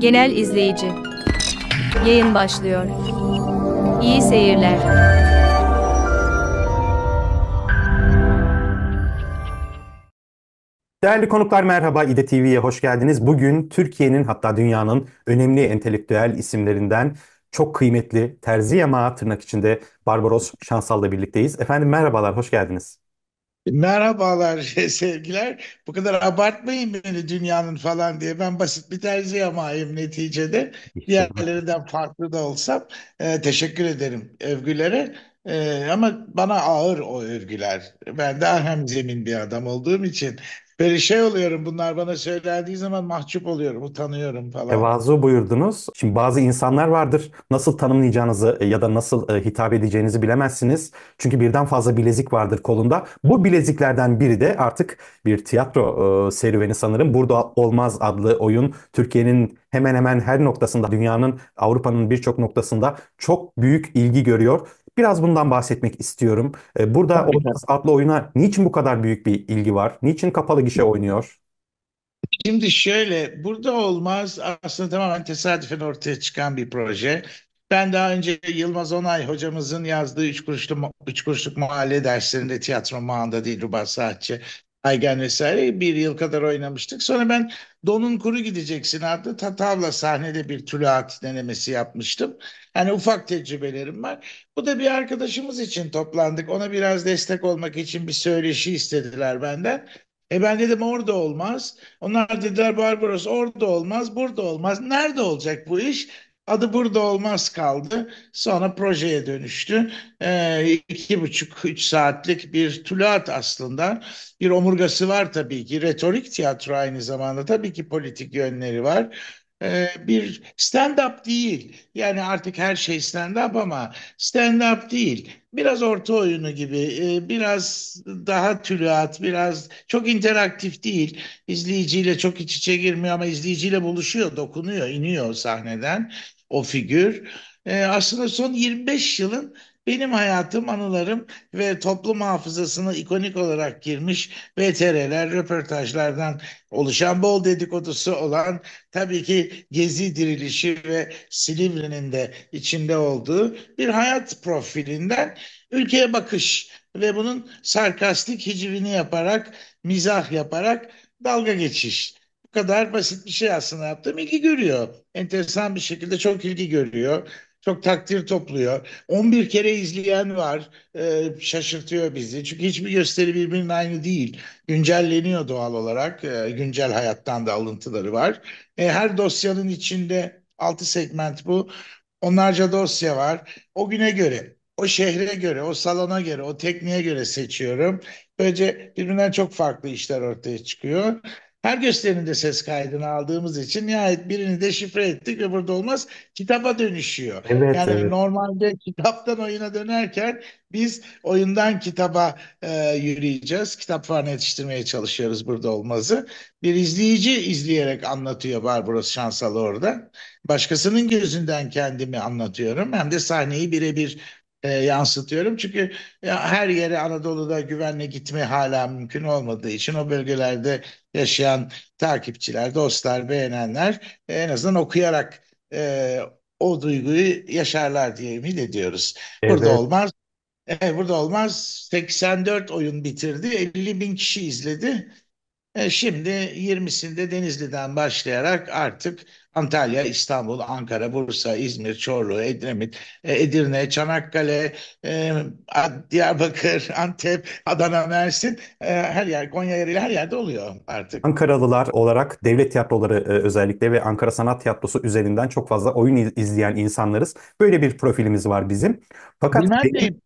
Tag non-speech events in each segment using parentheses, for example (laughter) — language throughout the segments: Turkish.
Genel izleyici. Yayın başlıyor. İyi seyirler. Değerli konuklar merhaba, İde TV'ye hoş geldiniz. Bugün Türkiye'nin hatta dünyanın önemli entelektüel isimlerinden çok kıymetli Terzi Yamağı tırnak içinde Barbaros Şansal'la birlikteyiz. Efendim merhabalar, hoş geldiniz. Merhabalar, (laughs) sevgiler. Bu kadar abartmayın beni dünyanın falan diye. Ben basit bir terzi amayım neticede. Diğerlerinden farklı da olsam e, teşekkür ederim övgülere. E, ama bana ağır o övgüler. Ben daha hemzemin bir adam olduğum için Böyle şey oluyorum bunlar bana söylendiği zaman mahcup oluyorum, utanıyorum falan. Tevazu buyurdunuz. Şimdi bazı insanlar vardır. Nasıl tanımlayacağınızı e, ya da nasıl e, hitap edeceğinizi bilemezsiniz. Çünkü birden fazla bilezik vardır kolunda. Bu bileziklerden biri de artık bir tiyatro e, serüveni sanırım. Burada Olmaz adlı oyun Türkiye'nin hemen hemen her noktasında, dünyanın, Avrupa'nın birçok noktasında çok büyük ilgi görüyor. Biraz bundan bahsetmek istiyorum. Ee, burada Olmaz adlı oyuna niçin bu kadar büyük bir ilgi var? Niçin kapalı gişe oynuyor? Şimdi şöyle, burada olmaz aslında tamamen tesadüfen ortaya çıkan bir proje. Ben daha önce Yılmaz Onay hocamızın yazdığı Üç kuruşlu Üç Kuruşluk Mahalle derslerinde tiyatro mağanda değil Rubar Saatçi Aygen vesaire bir yıl kadar oynamıştık. Sonra ben Donun Kuru Gideceksin adlı Tatavla sahnede bir tülahat denemesi yapmıştım. Yani ufak tecrübelerim var. Bu da bir arkadaşımız için toplandık. Ona biraz destek olmak için bir söyleşi istediler benden. E ben dedim orada olmaz. Onlar dediler Barbaros orada olmaz, burada olmaz. Nerede olacak bu iş? Adı burada olmaz kaldı. Sonra projeye dönüştü. E, iki buçuk, üç saatlik bir tuluat aslında. Bir omurgası var tabii ki. Retorik tiyatro aynı zamanda tabii ki politik yönleri var ee, bir stand-up değil. Yani artık her şey stand-up ama stand-up değil. Biraz orta oyunu gibi, e, biraz daha tülat, biraz çok interaktif değil. İzleyiciyle çok iç içe girmiyor ama izleyiciyle buluşuyor, dokunuyor, iniyor sahneden o figür. E, aslında son 25 yılın benim hayatım, anılarım ve toplum hafızasına ikonik olarak girmiş VTR'ler, röportajlardan oluşan bol dedikodusu olan tabii ki gezi dirilişi ve Silivri'nin de içinde olduğu bir hayat profilinden ülkeye bakış ve bunun sarkastik hicivini yaparak, mizah yaparak dalga geçiş. Bu kadar basit bir şey aslında yaptım ilgi görüyor. Enteresan bir şekilde çok ilgi görüyor. Çok takdir topluyor. 11 kere izleyen var. Ee, şaşırtıyor bizi. Çünkü hiçbir gösteri birbirinin aynı değil. Güncelleniyor doğal olarak. Ee, güncel hayattan da alıntıları var. Ee, her dosyanın içinde 6 segment bu. Onlarca dosya var. O güne göre o şehre göre, o salona göre, o tekniğe göre seçiyorum. Böylece birbirinden çok farklı işler ortaya çıkıyor. Her gösterinde ses kaydını aldığımız için nihayet birini de şifre ettik öbürde olmaz kitaba dönüşüyor. Evet, yani evet. normalde kitaptan oyuna dönerken biz oyundan kitaba e, yürüyeceğiz. Kitap falan yetiştirmeye çalışıyoruz burada olmazı. Bir izleyici izleyerek anlatıyor Barbaros Şansal orada. Başkasının gözünden kendimi anlatıyorum. Hem de sahneyi birebir e, yansıtıyorum. Çünkü ya, her yere Anadolu'da güvenle gitme hala mümkün olmadığı için o bölgelerde yaşayan takipçiler, dostlar, beğenenler e, en azından okuyarak e, o duyguyu yaşarlar diye ümit ediyoruz. Evet. Burada olmaz. E, burada olmaz. 84 oyun bitirdi. 50 bin kişi izledi. E, şimdi 20'sinde Denizli'den başlayarak artık Antalya, İstanbul, Ankara, Bursa, İzmir, Çorlu, Edremit, e, Edirne, Çanakkale, e, Diyarbakır, (laughs) Antep, Adana, Mersin her yer Konya yeriyle her yerde oluyor artık. Ankaralılar olarak devlet tiyatroları özellikle ve Ankara Sanat Tiyatrosu üzerinden çok fazla oyun izleyen insanlarız. Böyle bir profilimiz var bizim. Fakat Bilmem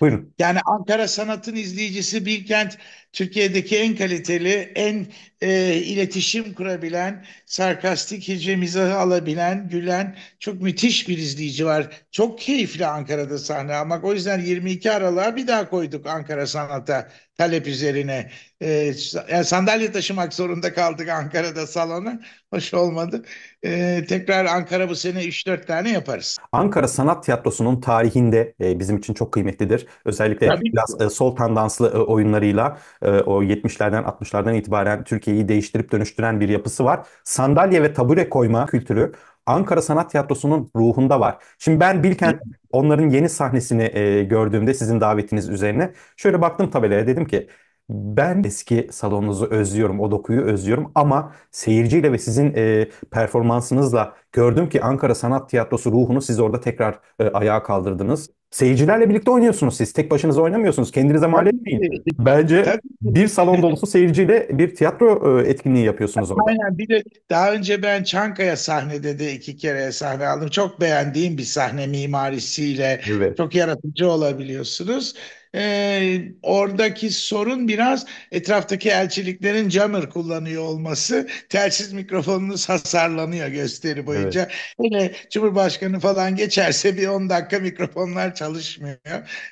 Buyurun. Yani Ankara Sanat'ın izleyicisi Bilkent Türkiye'deki en kaliteli, en e, iletişim kurabilen, sarkastik, hece mizahı alabilen, gülen çok müthiş bir izleyici var. Çok keyifli Ankara'da sahne almak. O yüzden 22 Aralık'a bir daha koyduk Ankara Sanat'a talep üzerine. E, yani sandalye taşımak zorunda kaldık Ankara'da salona. Hoş olmadı. E, tekrar Ankara bu sene 3-4 tane yaparız. Ankara Sanat Tiyatrosu'nun tarihinde e, bizim için çok kıymetlidir. Özellikle Tabii. biraz e, sol tandanslı e, oyunlarıyla ee, o 70'lerden 60'lardan itibaren Türkiye'yi değiştirip dönüştüren bir yapısı var. Sandalye ve tabure koyma kültürü Ankara Sanat Tiyatrosu'nun ruhunda var. Şimdi ben bilken onların yeni sahnesini e, gördüğümde sizin davetiniz üzerine şöyle baktım tabelaya dedim ki ben eski salonunuzu özlüyorum, o dokuyu özlüyorum ama seyirciyle ve sizin e, performansınızla gördüm ki Ankara Sanat Tiyatrosu ruhunu siz orada tekrar e, ayağa kaldırdınız. Seyircilerle birlikte oynuyorsunuz siz. Tek başınıza oynamıyorsunuz. Kendinize mal etmeyin. Bence bir salon dolusu seyirciyle bir tiyatro e, etkinliği yapıyorsunuz orada. Aynen. Bir de daha önce ben Çankaya sahnede de iki kere sahne aldım. Çok beğendiğim bir sahne mimarisiyle. Evet. Çok yaratıcı olabiliyorsunuz e, oradaki sorun biraz etraftaki elçiliklerin jammer kullanıyor olması. Telsiz mikrofonunuz hasarlanıyor gösteri boyunca. Evet. Cumhurbaşkanı falan geçerse bir 10 dakika mikrofonlar çalışmıyor.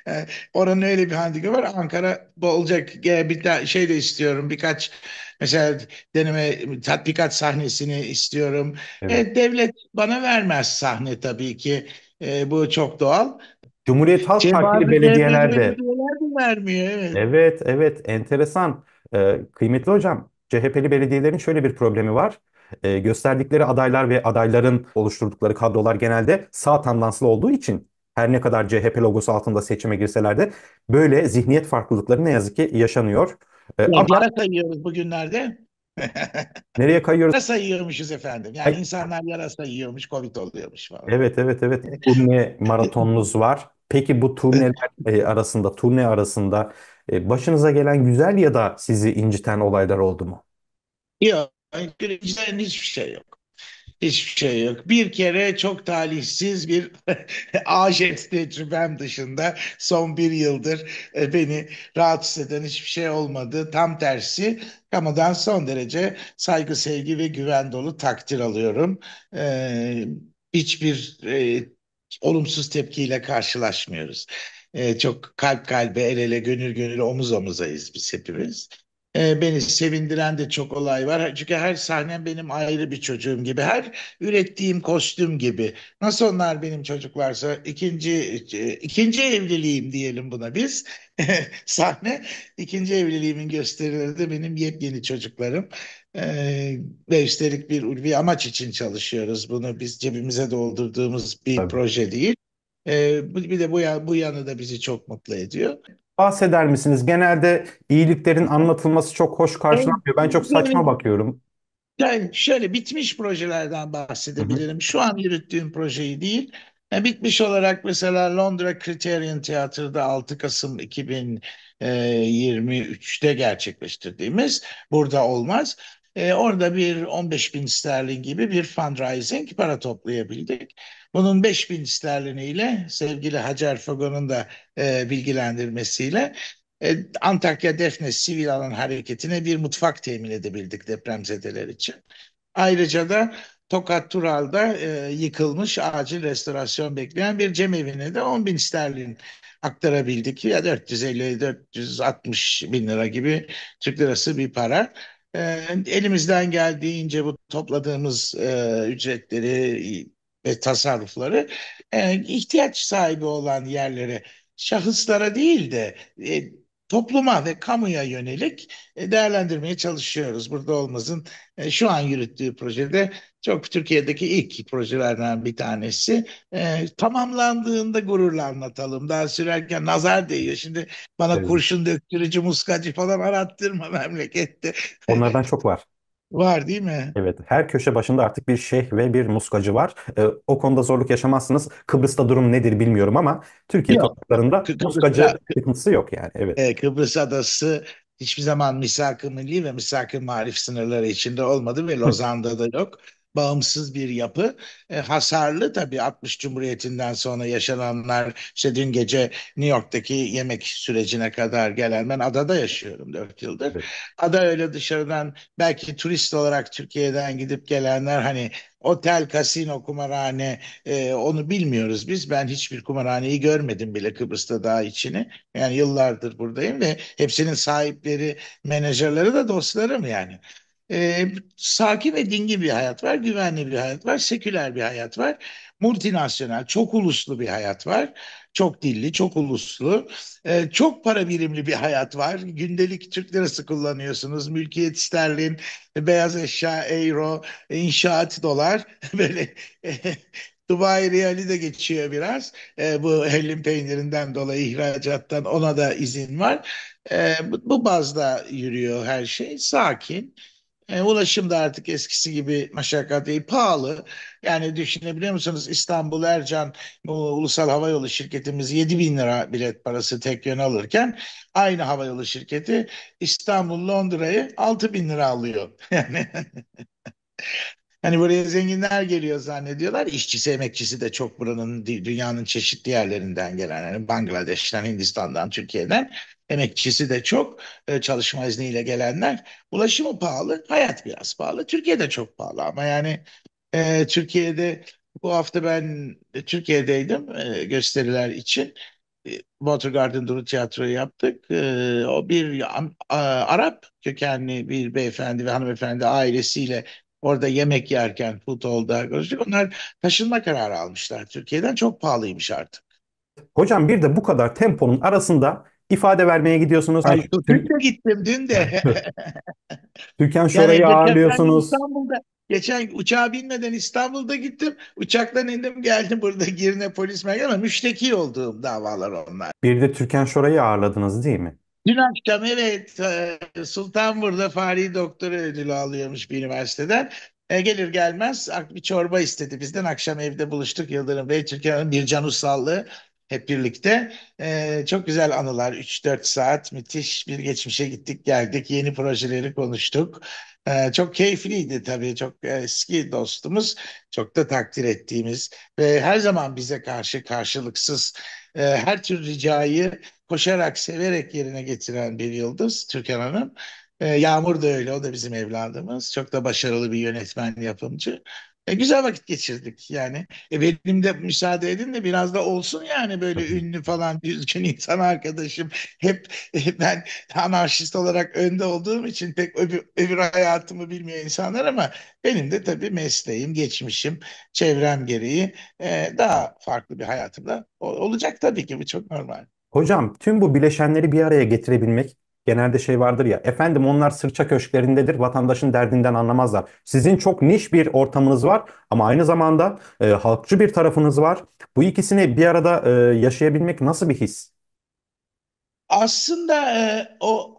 E, oranın öyle bir handikapı var. Ankara olacak e, bir şey de istiyorum birkaç Mesela deneme tatbikat sahnesini istiyorum. Evet. Ee, devlet bana vermez sahne tabii ki. E, bu çok doğal. Cumhuriyet Halk Partili Cezaevinde belediyelerde. belediyeler de vermiyor. Evet. Evet, evet, enteresan. Ee, kıymetli hocam, CHP'li belediyelerin şöyle bir problemi var. Ee, gösterdikleri adaylar ve adayların oluşturdukları kadrolar genelde sağ tandanslı olduğu için her ne kadar CHP logosu altında seçime girseler de böyle zihniyet farklılıkları ne yazık ki yaşanıyor. Ee, ama Onlara kayıyoruz bugünlerde. (laughs) Nereye kayıyoruz? Yarasa yiyormuşuz efendim. Yani insanlar yarasa yiyormuş, Covid oluyormuş falan. Evet, evet, evet. Turne maratonunuz var. Peki bu turneler (laughs) e, arasında, turne arasında e, başınıza gelen güzel ya da sizi inciten olaylar oldu mu? Yok. Gülümseyen hiçbir şey yok. Hiçbir şey yok. Bir kere çok talihsiz bir ajet (laughs) tecrübem dışında son bir yıldır e, beni rahatsız eden hiçbir şey olmadı. Tam tersi kamudan son derece saygı, sevgi ve güven dolu takdir alıyorum. Ee, hiçbir e, olumsuz tepkiyle karşılaşmıyoruz. Ee, çok kalp kalbe, el ele, gönül gönül, omuz omuzayız biz hepimiz. Ee, beni sevindiren de çok olay var. Çünkü her sahnem benim ayrı bir çocuğum gibi. Her ürettiğim kostüm gibi. Nasıl onlar benim çocuklarsa ikinci e, ikinci evliliğim diyelim buna biz. (laughs) Sahne ikinci evliliğimin gösterileri de benim yepyeni çocuklarım. Ee, ve üstelik bir ulvi amaç için çalışıyoruz. Bunu biz cebimize doldurduğumuz bir Tabii. proje değil. Ee, bir de bu, bu yanı da bizi çok mutlu ediyor bahseder misiniz? Genelde iyiliklerin anlatılması çok hoş karşılanmıyor. Ben çok saçma bakıyorum. Yani şöyle bitmiş projelerden bahsedebilirim. Şu an yürüttüğüm projeyi değil. Yani e, bitmiş olarak mesela Londra Criterion Tiyatro'da 6 Kasım 2023'te e, gerçekleştirdiğimiz Burada Olmaz. Ee, orada bir 15 bin sterlin gibi bir fundraising para toplayabildik. Bunun 5000 sterliniyle sevgili Hacer Fogon'un da e, bilgilendirmesiyle e, Antakya Defne Sivil Alan Hareketi'ne bir mutfak temin edebildik depremzedeler için. Ayrıca da Tokat Tural'da e, yıkılmış acil restorasyon bekleyen bir cemevine de 10 bin sterlin aktarabildik. Ya 450-460 bin lira gibi Türk lirası bir para. E, elimizden geldiğince bu topladığımız e, ücretleri ve tasarrufları e, ihtiyaç sahibi olan yerlere, şahıslara değil de e, topluma ve kamuya yönelik e, değerlendirmeye çalışıyoruz. Burada olmazın e, şu an yürüttüğü projede çok Türkiye'deki ilk projelerden bir tanesi. E, tamamlandığında gururla anlatalım. Daha sürerken nazar değiyor. Şimdi bana evet. kurşun döktürücü, muskacı falan arattırma memlekette. Onlardan çok var. Var değil mi? Evet, her köşe başında artık bir şeyh ve bir muskacı var. Ee, o konuda zorluk yaşamazsınız. Kıbrıs'ta durum nedir bilmiyorum ama Türkiye Yok. topraklarında muskacı Kıbrıs'ta, sıkıntısı yok yani. Evet. e, Kıbrıs Adası hiçbir zaman misak-ı milli ve misak-ı marif sınırları içinde olmadı ve (laughs) Lozan'da da yok bağımsız bir yapı. E, hasarlı tabii 60 Cumhuriyeti'nden sonra yaşananlar işte dün gece New York'taki yemek sürecine kadar gelen ben adada yaşıyorum 4 yıldır. Ada öyle dışarıdan belki turist olarak Türkiye'den gidip gelenler hani otel, kasino, kumarhane e, onu bilmiyoruz biz. Ben hiçbir kumarhaneyi görmedim bile Kıbrıs'ta daha içini. Yani yıllardır buradayım ve hepsinin sahipleri, menajerleri de dostlarım yani. Ee, sakin ve dingin bir hayat var, güvenli bir hayat var, seküler bir hayat var, multinasyonel, çok uluslu bir hayat var, çok dilli, çok uluslu, e, çok para birimli bir hayat var. Gündelik Türk lirası kullanıyorsunuz, mülkiyet sterlin, beyaz eşya euro, inşaat dolar, (laughs) böyle (laughs) Dubai Riyali de geçiyor biraz. E, bu hellim peynirinden dolayı ihracattan ona da izin var. E, bu, bu bazda yürüyor her şey. Sakin. E, ulaşım da artık eskisi gibi meşakkat değil, pahalı. Yani düşünebiliyor musunuz İstanbul Ercan Ulusal Havayolu şirketimiz 7 bin lira bilet parası tek yön alırken aynı havayolu şirketi İstanbul Londra'yı 6 bin lira alıyor. (laughs) Yani (laughs) Hani buraya zenginler geliyor zannediyorlar. İşçisi, emekçisi de çok buranın dünyanın çeşitli yerlerinden gelen. Yani Bangladeş'ten, Hindistan'dan, Türkiye'den emekçisi de çok, e, çalışma izniyle gelenler. Ulaşımı pahalı, hayat biraz pahalı. Türkiye'de çok pahalı ama yani e, Türkiye'de bu hafta ben e, Türkiye'deydim e, gösteriler için. E, Water Garden Duru Tiyatro'yu yaptık. E, o bir a, Arap kökenli bir beyefendi ve hanımefendi ailesiyle orada yemek yerken food hall'da görüştük. Onlar taşınma kararı almışlar Türkiye'den. Çok pahalıymış artık. Hocam bir de bu kadar temponun arasında ifade vermeye gidiyorsunuz. Ay, Türk, Türk de gittim dün de. Türkan (laughs) şurayı yani ağırlıyorsunuz. İstanbul'da geçen uçağa binmeden İstanbul'da gittim. Uçaktan indim geldim burada girine polis merkezine müşteki olduğum davalar onlar. Bir de Türkan Şoray'ı ağırladınız değil mi? Dün akşam evet e, Sultan burada Fahri doktor ödülü alıyormuş bir üniversiteden. E, gelir gelmez bir çorba istedi bizden. Akşam evde buluştuk Yıldırım Bey, Türkiye'nin bir can ussallığı hep birlikte. E, çok güzel anılar. 3-4 saat müthiş bir geçmişe gittik geldik. Yeni projeleri konuştuk. E, çok keyifliydi tabii. Çok e, eski dostumuz. Çok da takdir ettiğimiz ve her zaman bize karşı karşılıksız e, her tür ricayı koşarak, severek yerine getiren bir yıldız Türkan Hanım. E, Yağmur da öyle, o da bizim evladımız. Çok da başarılı bir yönetmen, yapımcı. E, güzel vakit geçirdik yani. E, benim de müsaade edin de biraz da olsun yani böyle ünlü falan düzgün (laughs) insan arkadaşım. Hep e, ben anarşist olarak önde olduğum için pek öbür, öbür hayatımı bilmiyor insanlar ama benim de tabii mesleğim, geçmişim, çevrem gereği e, daha farklı bir hayatımda olacak tabii ki bu çok normal. Hocam tüm bu bileşenleri bir araya getirebilmek Genelde şey vardır ya, efendim onlar sırça köşklerindedir, vatandaşın derdinden anlamazlar. Sizin çok niş bir ortamınız var ama aynı zamanda e, halkçı bir tarafınız var. Bu ikisini bir arada e, yaşayabilmek nasıl bir his? Aslında e, o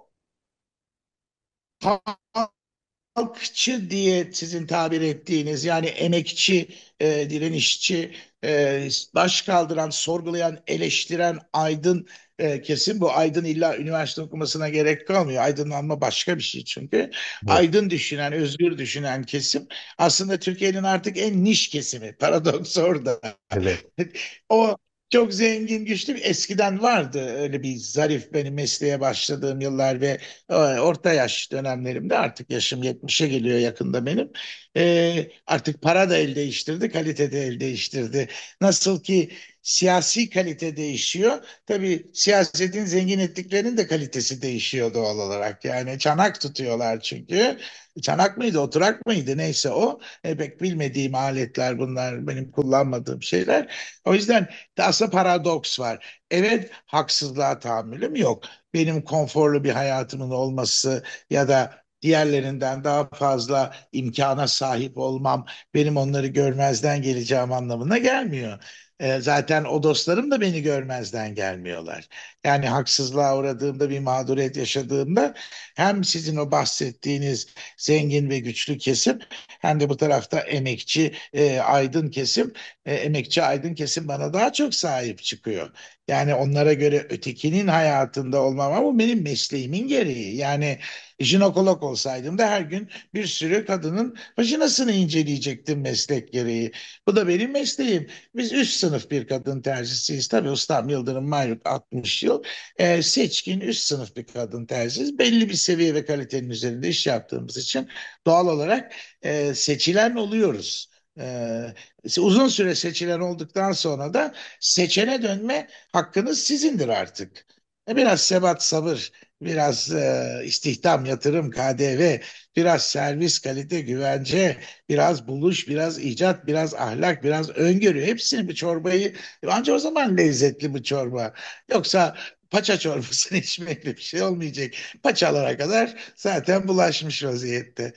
halkçı diye sizin tabir ettiğiniz yani emekçi, e, direnişçi, e, baş kaldıran, sorgulayan, eleştiren aydın e, kesin bu aydın illa üniversite okumasına gerek kalmıyor. Aydınlanma başka bir şey çünkü. Evet. Aydın düşünen, özgür düşünen kesim aslında Türkiye'nin artık en niş kesimi. Paradoks orada. Evet. (laughs) o çok zengin, güçlü. Eskiden vardı öyle bir zarif benim mesleğe başladığım yıllar ve e, orta yaş dönemlerimde artık yaşım 70'e geliyor yakında benim. E, artık para da el değiştirdi, kalite de el değiştirdi. Nasıl ki siyasi kalite değişiyor. Tabii siyasetin zengin ettiklerinin de kalitesi değişiyor doğal olarak. Yani çanak tutuyorlar çünkü. Çanak mıydı, oturak mıydı neyse o. E, pek bilmediğim aletler bunlar, benim kullanmadığım şeyler. O yüzden aslında paradoks var. Evet haksızlığa tahammülüm yok. Benim konforlu bir hayatımın olması ya da diğerlerinden daha fazla imkana sahip olmam benim onları görmezden geleceğim anlamına gelmiyor. E, zaten o dostlarım da beni görmezden gelmiyorlar. Yani haksızlığa uğradığımda bir mağduriyet yaşadığımda hem sizin o bahsettiğiniz zengin ve güçlü kesim hem de bu tarafta emekçi e, aydın kesim e, emekçi aydın kesim bana daha çok sahip çıkıyor. Yani onlara göre ötekinin hayatında olmam ama bu benim mesleğimin gereği. Yani jinekolog olsaydım da her gün bir sürü kadının vajinasını inceleyecektim meslek gereği. Bu da benim mesleğim. Biz üst sınıf bir kadın terzisiyiz. Tabii Ustam Yıldırım Mayruk 60 yıl. E, seçkin üst sınıf bir kadın terzisiyiz. Belli bir seviye ve kalitenin üzerinde iş yaptığımız için doğal olarak e, seçilen oluyoruz e, uzun süre seçilen olduktan sonra da seçene dönme hakkınız sizindir artık. E, biraz sebat sabır, biraz e, istihdam, yatırım, KDV, biraz servis, kalite, güvence, biraz buluş, biraz icat, biraz ahlak, biraz öngörü. Hepsini bu çorbayı ancak o zaman lezzetli bu çorba. Yoksa paça çorbasını (laughs) içmekle bir şey olmayacak. Paçalara kadar zaten bulaşmış vaziyette.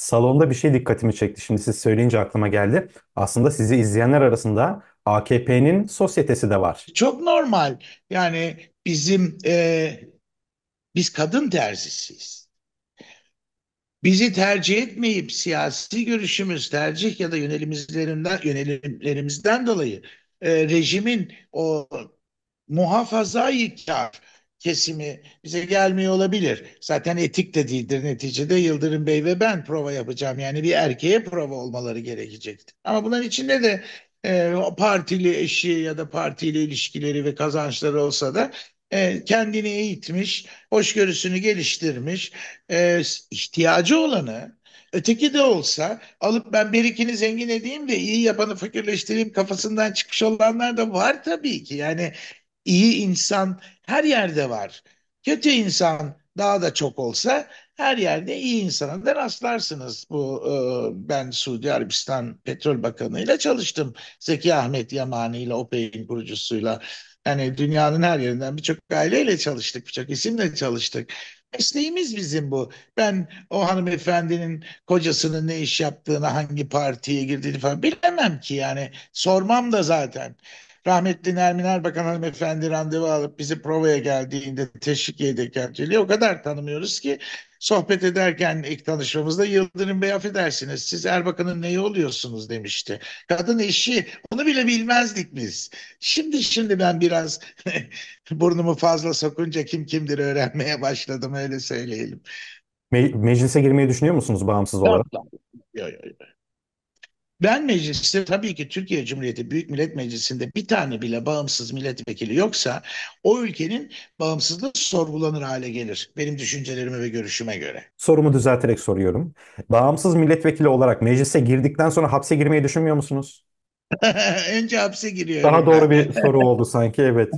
Salonda bir şey dikkatimi çekti. Şimdi siz söyleyince aklıma geldi. Aslında sizi izleyenler arasında AKP'nin sosyetesi de var. Çok normal. Yani bizim e, biz kadın terzisiyiz. Bizi tercih etmeyip siyasi görüşümüz, tercih ya da yönelimizlerinden yönelimlerimizden dolayı e, rejimin o muhafazayı kar kesimi bize gelmiyor olabilir. Zaten etik de değildir neticede Yıldırım Bey ve ben prova yapacağım. Yani bir erkeğe prova olmaları gerekecekti. Ama bunların içinde de e, partili eşi ya da partiyle ilişkileri ve kazançları olsa da e, kendini eğitmiş, hoşgörüsünü geliştirmiş, e, ihtiyacı olanı öteki de olsa alıp ben bir ikini zengin edeyim de iyi yapanı fakirleştireyim kafasından çıkmış olanlar da var tabii ki. Yani iyi insan her yerde var. Kötü insan daha da çok olsa her yerde iyi insana da rastlarsınız. Bu e, ben Suudi Arabistan Petrol Bakanı ile çalıştım. Zeki Ahmet Yamani ile OPEC'in kurucusuyla. Yani dünyanın her yerinden birçok aileyle çalıştık, birçok isimle çalıştık. Mesleğimiz bizim bu. Ben o hanımefendinin kocasının ne iş yaptığını, hangi partiye girdiğini falan bilemem ki yani. Sormam da zaten. Rahmetli Nermin Erbakan hanımefendi randevu alıp bizi provaya geldiğinde teşvik Kerteli'yi o kadar tanımıyoruz ki sohbet ederken ilk tanışmamızda Yıldırım Bey affedersiniz siz Erbakan'ın neyi oluyorsunuz demişti. Kadın eşi onu bile bilmezdik biz. Şimdi şimdi ben biraz (laughs) burnumu fazla sokunca kim kimdir öğrenmeye başladım öyle söyleyelim. Me meclise girmeyi düşünüyor musunuz bağımsız olarak? Yok, yok, yok. Ben mecliste tabii ki Türkiye Cumhuriyeti Büyük Millet Meclisi'nde bir tane bile bağımsız milletvekili yoksa o ülkenin bağımsızlığı sorgulanır hale gelir. Benim düşüncelerime ve görüşüme göre. Sorumu düzelterek soruyorum. Bağımsız milletvekili olarak meclise girdikten sonra hapse girmeyi düşünmüyor musunuz? (laughs) Önce hapse giriyor. Daha doğru bir (laughs) soru oldu sanki evet.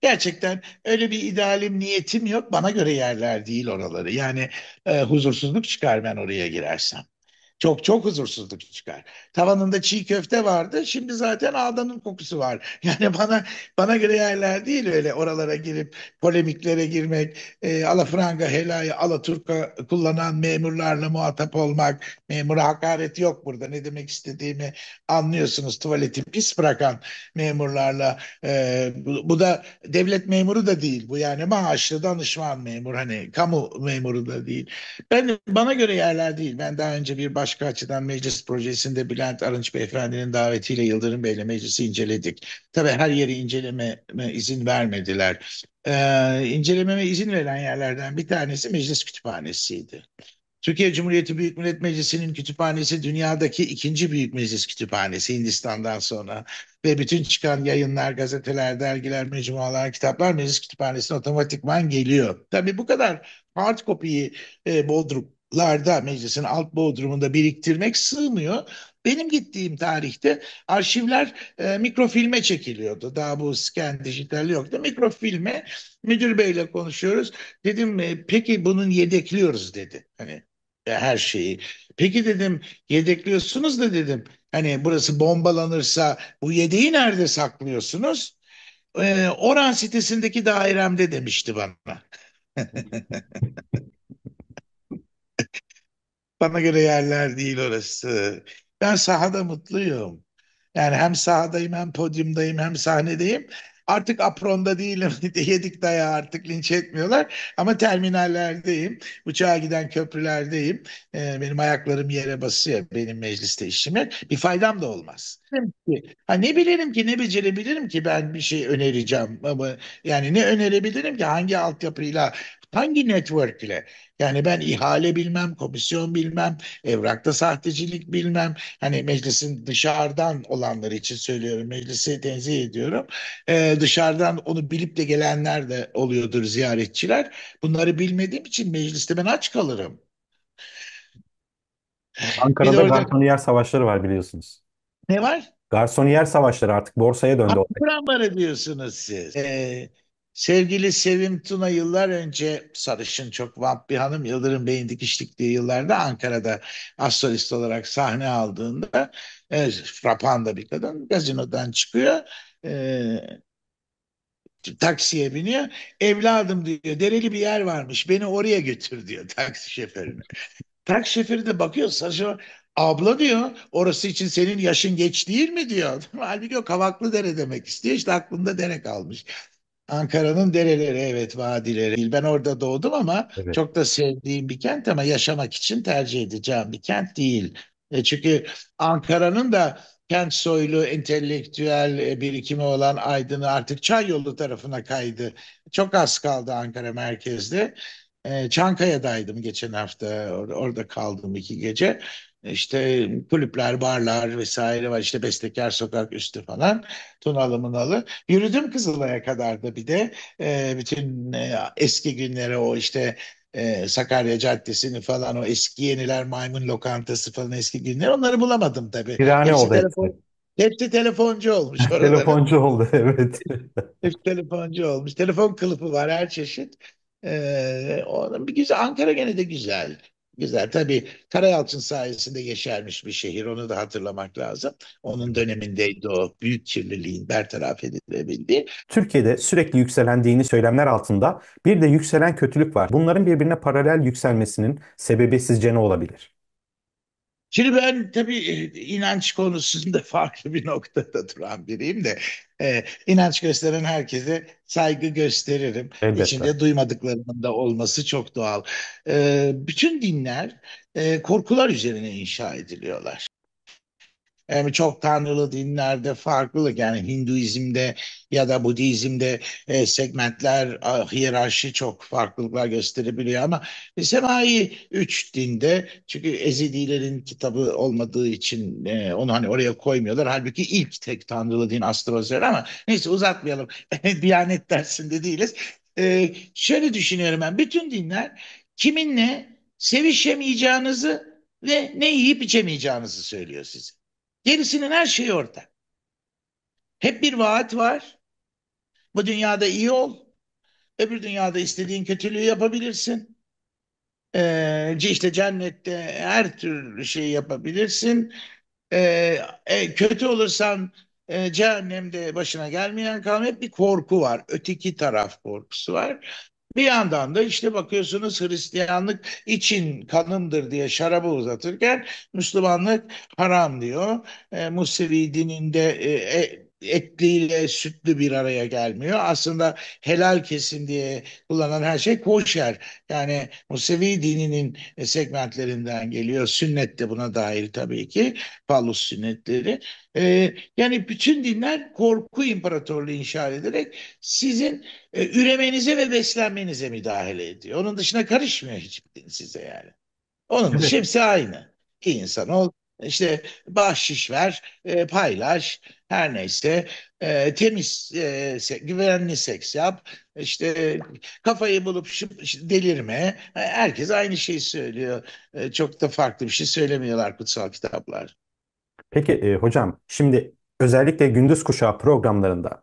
Gerçekten öyle bir idealim niyetim yok. Bana göre yerler değil oraları. Yani e, huzursuzluk çıkar ben oraya girersem. Çok çok huzursuzluk çıkar. Tavanında çiğ köfte vardı. Şimdi zaten ağdanın kokusu var. (laughs) Yani bana bana göre yerler değil öyle oralara girip polemiklere girmek, e, alafranga helayı alaturka kullanan memurlarla muhatap olmak, memura hakaret yok burada. Ne demek istediğimi anlıyorsunuz. Tuvaleti pis bırakan memurlarla e, bu, bu da devlet memuru da değil. Bu yani maaşlı danışman memur hani kamu memuru da değil. Ben bana göre yerler değil. Ben daha önce bir baş başka açıdan meclis projesinde Bülent Arınç Beyefendi'nin davetiyle Yıldırım Bey'le meclisi inceledik. Tabii her yeri incelememe izin vermediler. Ee, incelememe izin veren yerlerden bir tanesi meclis kütüphanesiydi. Türkiye Cumhuriyeti Büyük Millet Meclisi'nin kütüphanesi dünyadaki ikinci büyük meclis kütüphanesi Hindistan'dan sonra ve bütün çıkan yayınlar, gazeteler, dergiler, mecmualar, kitaplar meclis kütüphanesine otomatikman geliyor. Tabii bu kadar hard copy'yi e, Bodrum larda meclisin alt bodrumunda biriktirmek sığmıyor. Benim gittiğim tarihte arşivler e, mikrofilme çekiliyordu. Daha bu scan dijital yoktu. Mikrofilme müdür beyle konuşuyoruz. Dedim e, peki bunun yedekliyoruz dedi. Hani e, her şeyi. Peki dedim yedekliyorsunuz da dedim. Hani burası bombalanırsa bu yedeği nerede saklıyorsunuz? E, Oran sitesindeki dairemde demişti bana. (laughs) Bana göre yerler değil orası. Ben sahada mutluyum. Yani hem sahadayım hem podyumdayım hem sahnedeyim. Artık apronda değilim. (laughs) Yedik daya artık linç etmiyorlar. Ama terminallerdeyim. Uçağa giden köprülerdeyim. Ee, benim ayaklarım yere basıyor benim mecliste işim işime. Bir faydam da olmaz. Ha, ne bilirim ki ne becerebilirim ki ben bir şey önereceğim. Ama yani ne önerebilirim ki hangi altyapıyla Hangi network ile? Yani ben ihale bilmem, komisyon bilmem, evrakta sahtecilik bilmem. Hani meclisin dışarıdan olanları için söylüyorum. Meclisi tenzih ediyorum. Ee, dışarıdan onu bilip de gelenler de oluyordur ziyaretçiler. Bunları bilmediğim için mecliste ben aç kalırım. Ankara'da orada garsoniyer savaşları var biliyorsunuz. ne var? Garsoniyer savaşları artık borsaya döndü olay. Kur'an diyorsunuz siz. Ee, Sevgili Sevim Tuna yıllar önce sarışın çok vamp bir hanım Yıldırım Bey'in dikiş diktiği yıllarda Ankara'da astrolist olarak sahne aldığında e, rapanda bir kadın gazinodan çıkıyor. E, taksiye biniyor. Evladım diyor dereli bir yer varmış beni oraya götür diyor taksi şoförüne. taksi şoförü de bakıyor sarışın Abla diyor orası için senin yaşın geç değil mi diyor. (laughs) Halbuki o kavaklı dere demek istiyor. işte aklında dere kalmış. Ankara'nın dereleri evet vadileri. değil. Ben orada doğdum ama evet. çok da sevdiğim bir kent ama yaşamak için tercih edeceğim bir kent değil. E çünkü Ankara'nın da kent soylu entelektüel e, birikimi olan Aydın'ı artık Çay yolu tarafına kaydı. Çok az kaldı Ankara merkezde. E, Çankaya'daydım geçen hafta. Or- orada kaldım iki gece. İşte kulüpler, barlar vesaire var. İşte Bestekar Sokak üstü falan. Tunalı Mınalı. Yürüdüm Kızılay'a kadar da bir de. E, bütün e, eski günlere o işte e, Sakarya Caddesi'ni falan o eski yeniler maymun lokantası falan eski günler onları bulamadım tabii. Kirane Hepsi oldu. telefon, hepsi telefoncu olmuş (laughs) Telefoncu oldu evet. Hepsi telefoncu olmuş. Telefon kılıfı var her çeşit. Ee, onun bir güzel Ankara gene de güzel. Güzel tabii Karayalçın sayesinde yeşermiş bir şehir onu da hatırlamak lazım. Onun dönemindeydi o büyük kirliliğin bertaraf edilebildiği. Türkiye'de sürekli yükselendiğini dini söylemler altında bir de yükselen kötülük var. Bunların birbirine paralel yükselmesinin sebebi sizce ne olabilir? Şimdi ben tabii e, inanç konusunda (laughs) farklı bir noktada duran biriyim de e, inanç gösteren herkese saygı gösteririm. Elbette. İçinde duymadıklarının da olması çok doğal. E, bütün dinler e, korkular üzerine inşa ediliyorlar e, çok tanrılı dinlerde farklılık yani Hinduizm'de ya da Budizm'de e, segmentler, a, hiyerarşi çok farklılıklar gösterebiliyor ama Semai üç dinde çünkü Ezidilerin kitabı olmadığı için e, onu hani oraya koymuyorlar. Halbuki ilk tek tanrılı din astrolojiler ama neyse uzatmayalım. (laughs) Diyanet dersinde değiliz. E, şöyle düşünüyorum ben bütün dinler kiminle sevişemeyeceğinizi ve ne yiyip içemeyeceğinizi söylüyor size. Gerisinin her şeyi ortak. Hep bir vaat var. Bu dünyada iyi ol. Öbür dünyada istediğin kötülüğü yapabilirsin. Ee, işte cennette her türlü şeyi yapabilirsin. Ee, e, kötü olursan e, cehennemde başına gelmeyen kalma hep bir korku var. Öteki taraf korkusu var. Bir yandan da işte bakıyorsunuz Hristiyanlık için kanımdır diye şarabı uzatırken Müslümanlık haram diyor. E, Musevi dininde e, e etliyle sütlü bir araya gelmiyor. Aslında helal kesin diye kullanılan her şey koşer. Yani Musevi dininin segmentlerinden geliyor. Sünnet de buna dair tabii ki. Pallus sünnetleri. Ee, yani bütün dinler korku imparatorluğu inşa ederek sizin e, üremenize ve beslenmenize müdahale ediyor. Onun dışına karışmıyor hiçbir din size yani. Onun evet. hepsi aynı. İyi insan ol, işte bahşiş ver, e, paylaş, her neyse e, temiz, e, güvenli seks yap, işte kafayı bulup şıp, delirme. E, herkes aynı şeyi söylüyor. E, çok da farklı bir şey söylemiyorlar kutsal kitaplar. Peki e, hocam şimdi özellikle gündüz kuşağı programlarında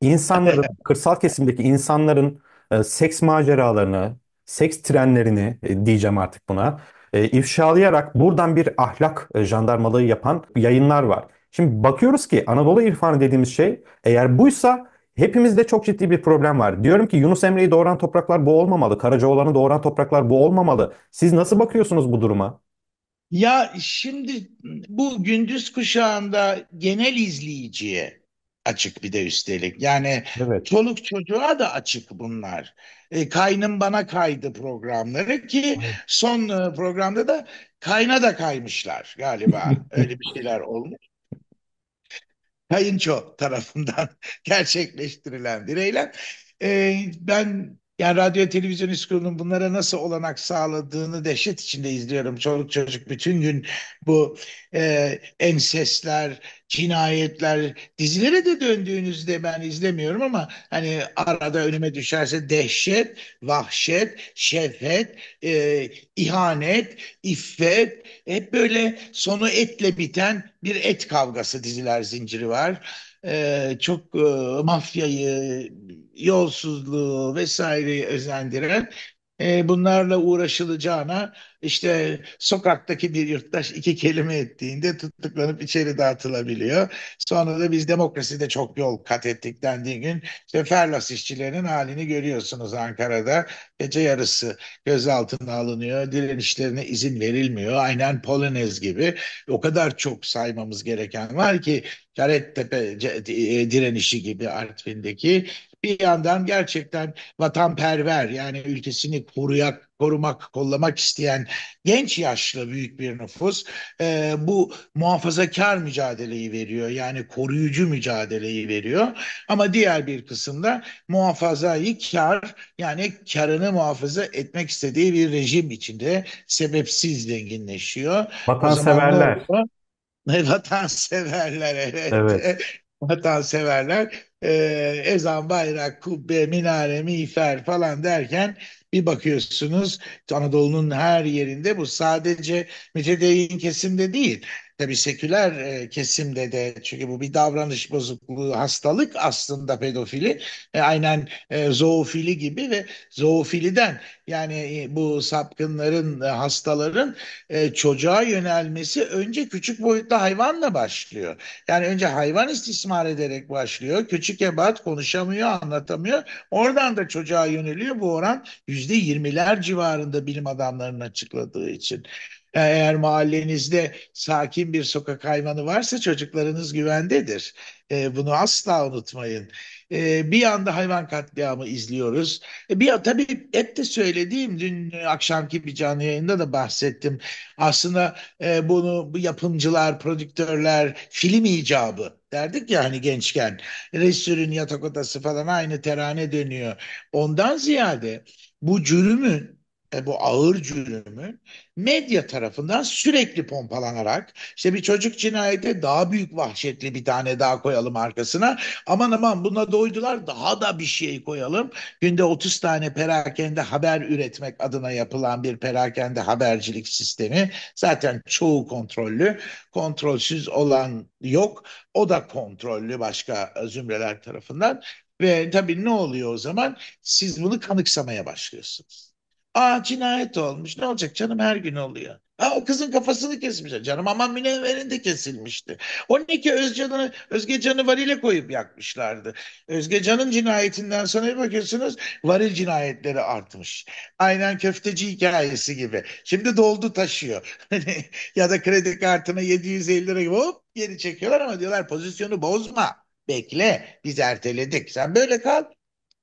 insanların, kırsal kesimdeki insanların e, seks maceralarını, seks trenlerini e, diyeceğim artık buna, e, ifşalayarak buradan bir ahlak e, jandarmalığı yapan yayınlar var. Şimdi bakıyoruz ki Anadolu irfanı dediğimiz şey eğer buysa hepimizde çok ciddi bir problem var. Diyorum ki Yunus Emre'yi doğuran topraklar bu olmamalı. Karacaoğlan'ı doğuran topraklar bu olmamalı. Siz nasıl bakıyorsunuz bu duruma? Ya şimdi bu gündüz kuşağında genel izleyiciye açık bir de üstelik. Yani evet. çoluk çocuğa da açık bunlar. E, kaynım bana kaydı programları ki son e, programda da kayna da kaymışlar galiba. (laughs) Öyle bir şeyler olmuş kayınço tarafından (laughs) gerçekleştirilen bir eylem. E, ben yani radyo televizyon İSKUR'un bunlara nasıl olanak sağladığını dehşet içinde izliyorum. Çoluk çocuk bütün gün bu e, ensesler, cinayetler dizilere de döndüğünüzde ben izlemiyorum ama hani arada önüme düşerse dehşet, vahşet, şefet e, ihanet, iffet hep böyle sonu etle biten bir et kavgası diziler zinciri var e, çok e, mafyayı, yolsuzluğu vesaire özendiren e, bunlarla uğraşılacağına işte sokaktaki bir yurttaş iki kelime ettiğinde tutuklanıp içeri dağıtılabiliyor. Sonra da biz demokraside çok yol kat ettik dendiği gün işte Ferlas işçilerinin halini görüyorsunuz Ankara'da. Gece yarısı gözaltına alınıyor, direnişlerine izin verilmiyor. Aynen Polonez gibi o kadar çok saymamız gereken var ki Karettepe e, direnişi gibi Artvin'deki bir yandan gerçekten vatanperver yani ülkesini koruyak, korumak, kollamak isteyen genç yaşlı büyük bir nüfus e, bu muhafazakar mücadeleyi veriyor. Yani koruyucu mücadeleyi veriyor. Ama diğer bir kısımda muhafazayı kar yani karını muhafaza etmek istediği bir rejim içinde sebepsiz zenginleşiyor. Vatanseverler. (laughs) Vatanseverler evet. evet. Vatanseverler e, ezan, bayrak, kubbe, minare, miğfer falan derken bir bakıyorsunuz Anadolu'nun her yerinde bu sadece mütedeyyin kesimde değil tabi seküler e, kesimde de çünkü bu bir davranış bozukluğu hastalık aslında pedofili e, aynen e, zoofili gibi ve zoofiliden yani e, bu sapkınların e, hastaların e, çocuğa yönelmesi önce küçük boyutlu hayvanla başlıyor. Yani önce hayvan istismar ederek başlıyor. Küçük ebat konuşamıyor, anlatamıyor. Oradan da çocuğa yöneliyor. Bu oran yüzde yirmiler civarında bilim adamlarının açıkladığı için. E, eğer mahallenizde sakin bir sokak hayvanı varsa çocuklarınız güvendedir. E, bunu asla unutmayın. E, bir anda hayvan katliamı izliyoruz. E, bir tabii hep de söylediğim dün akşamki bir canlı yayında da bahsettim. Aslında e, bunu bu yapımcılar, prodüktörler, film icabı derdik ya hani gençken. Rejisörün yatak odası falan aynı terane dönüyor. Ondan ziyade bu cürümün e, bu ağır cürümün medya tarafından sürekli pompalanarak işte bir çocuk cinayete daha büyük vahşetli bir tane daha koyalım arkasına. Aman aman buna doydular daha da bir şey koyalım. Günde 30 tane perakende haber üretmek adına yapılan bir perakende habercilik sistemi. Zaten çoğu kontrollü. Kontrolsüz olan yok. O da kontrollü başka zümreler tarafından. Ve tabii ne oluyor o zaman? Siz bunu kanıksamaya başlıyorsunuz. Aa cinayet olmuş. Ne olacak canım her gün oluyor. Ha, o kızın kafasını kesmişler canım ama Münevver'in de kesilmişti. 12 Özcan'ı Özge Can'ı varile koyup yakmışlardı. Özge Can'ın cinayetinden sonra bir bakıyorsunuz varil cinayetleri artmış. Aynen köfteci hikayesi gibi. Şimdi doldu taşıyor. (laughs) ya da kredi kartına 750 lira gibi hop geri çekiyorlar ama diyorlar pozisyonu bozma. Bekle biz erteledik sen böyle kal.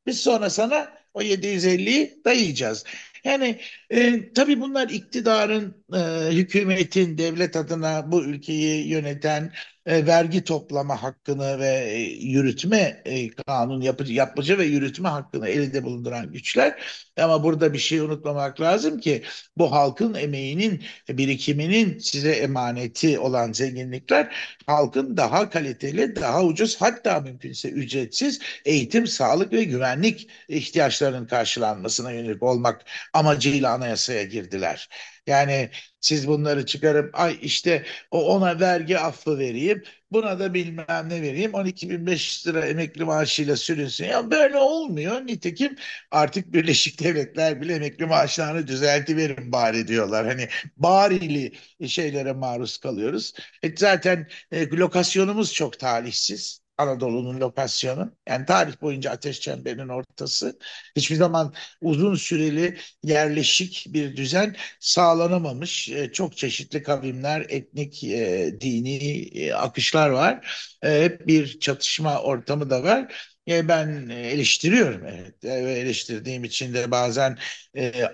Biz sonra sana o 750'yi dayayacağız. Yani e, tabii bunlar iktidarın, e, hükümetin, devlet adına bu ülkeyi yöneten e, vergi toplama hakkını ve e, yürütme e, kanun yapıcı, yapıcı ve yürütme hakkını elinde bulunduran güçler. Ama burada bir şey unutmamak lazım ki bu halkın emeğinin, birikiminin size emaneti olan zenginlikler halkın daha kaliteli, daha ucuz hatta mümkünse ücretsiz eğitim, sağlık ve güvenlik ihtiyaçlarının karşılanmasına yönelik olmak amacıyla anayasaya girdiler. Yani siz bunları çıkarıp ay işte o ona vergi affı vereyim buna da bilmem ne vereyim 12.500 lira emekli maaşıyla sürünsün. Ya böyle olmuyor. Nitekim artık Birleşik Devletler bile emekli maaşlarını düzelti verin bari diyorlar. Hani barili şeylere maruz kalıyoruz. E zaten e, lokasyonumuz çok talihsiz. Anadolu'nun lokasyonu. Yani tarih boyunca ateş çemberinin ortası. Hiçbir zaman uzun süreli yerleşik bir düzen sağlanamamış. E, çok çeşitli kavimler, etnik, e, dini e, akışlar var. Hep bir çatışma ortamı da var. E, ben e, eleştiriyorum evet e, eleştirdiğim için de bazen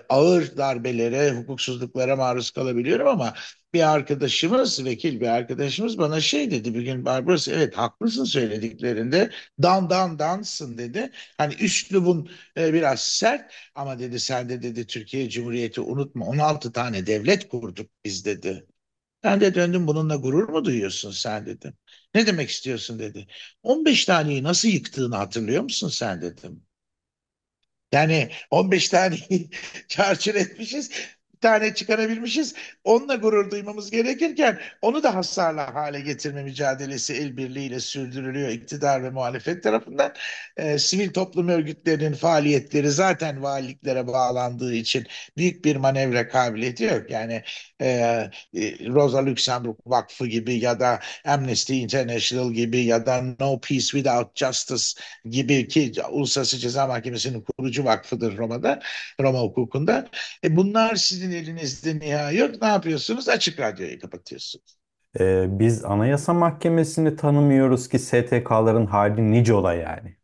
ağır darbelere, hukuksuzluklara maruz kalabiliyorum ama bir arkadaşımız, vekil bir arkadaşımız bana şey dedi bir gün Barbaros evet haklısın söylediklerinde dan dan dansın dedi. Hani üslubun e, biraz sert ama dedi sen de dedi Türkiye Cumhuriyeti unutma 16 tane devlet kurduk biz dedi. Ben de döndüm bununla gurur mu duyuyorsun sen dedim. Ne demek istiyorsun dedi. 15 taneyi nasıl yıktığını hatırlıyor musun sen dedim. Yani 15 tane (laughs) çarçur etmişiz tane çıkarabilmişiz. Onunla gurur duymamız gerekirken onu da hasarlı hale getirme mücadelesi el birliğiyle sürdürülüyor iktidar ve muhalefet tarafından. E, sivil toplum örgütlerinin faaliyetleri zaten valiliklere bağlandığı için büyük bir manevra kabiliyeti yok. Yani e, e, Rosa Luxemburg Vakfı gibi ya da Amnesty International gibi ya da No Peace Without Justice gibi ki Uluslararası Ceza Mahkemesi'nin kurucu vakfıdır Roma'da, Roma hukukunda. E, bunlar sizin elinizde nihai yok. Ne yapıyorsunuz? Açık radyoyu kapatıyorsunuz. Ee, biz Anayasa Mahkemesi'ni tanımıyoruz ki STK'ların hali nice ola yani.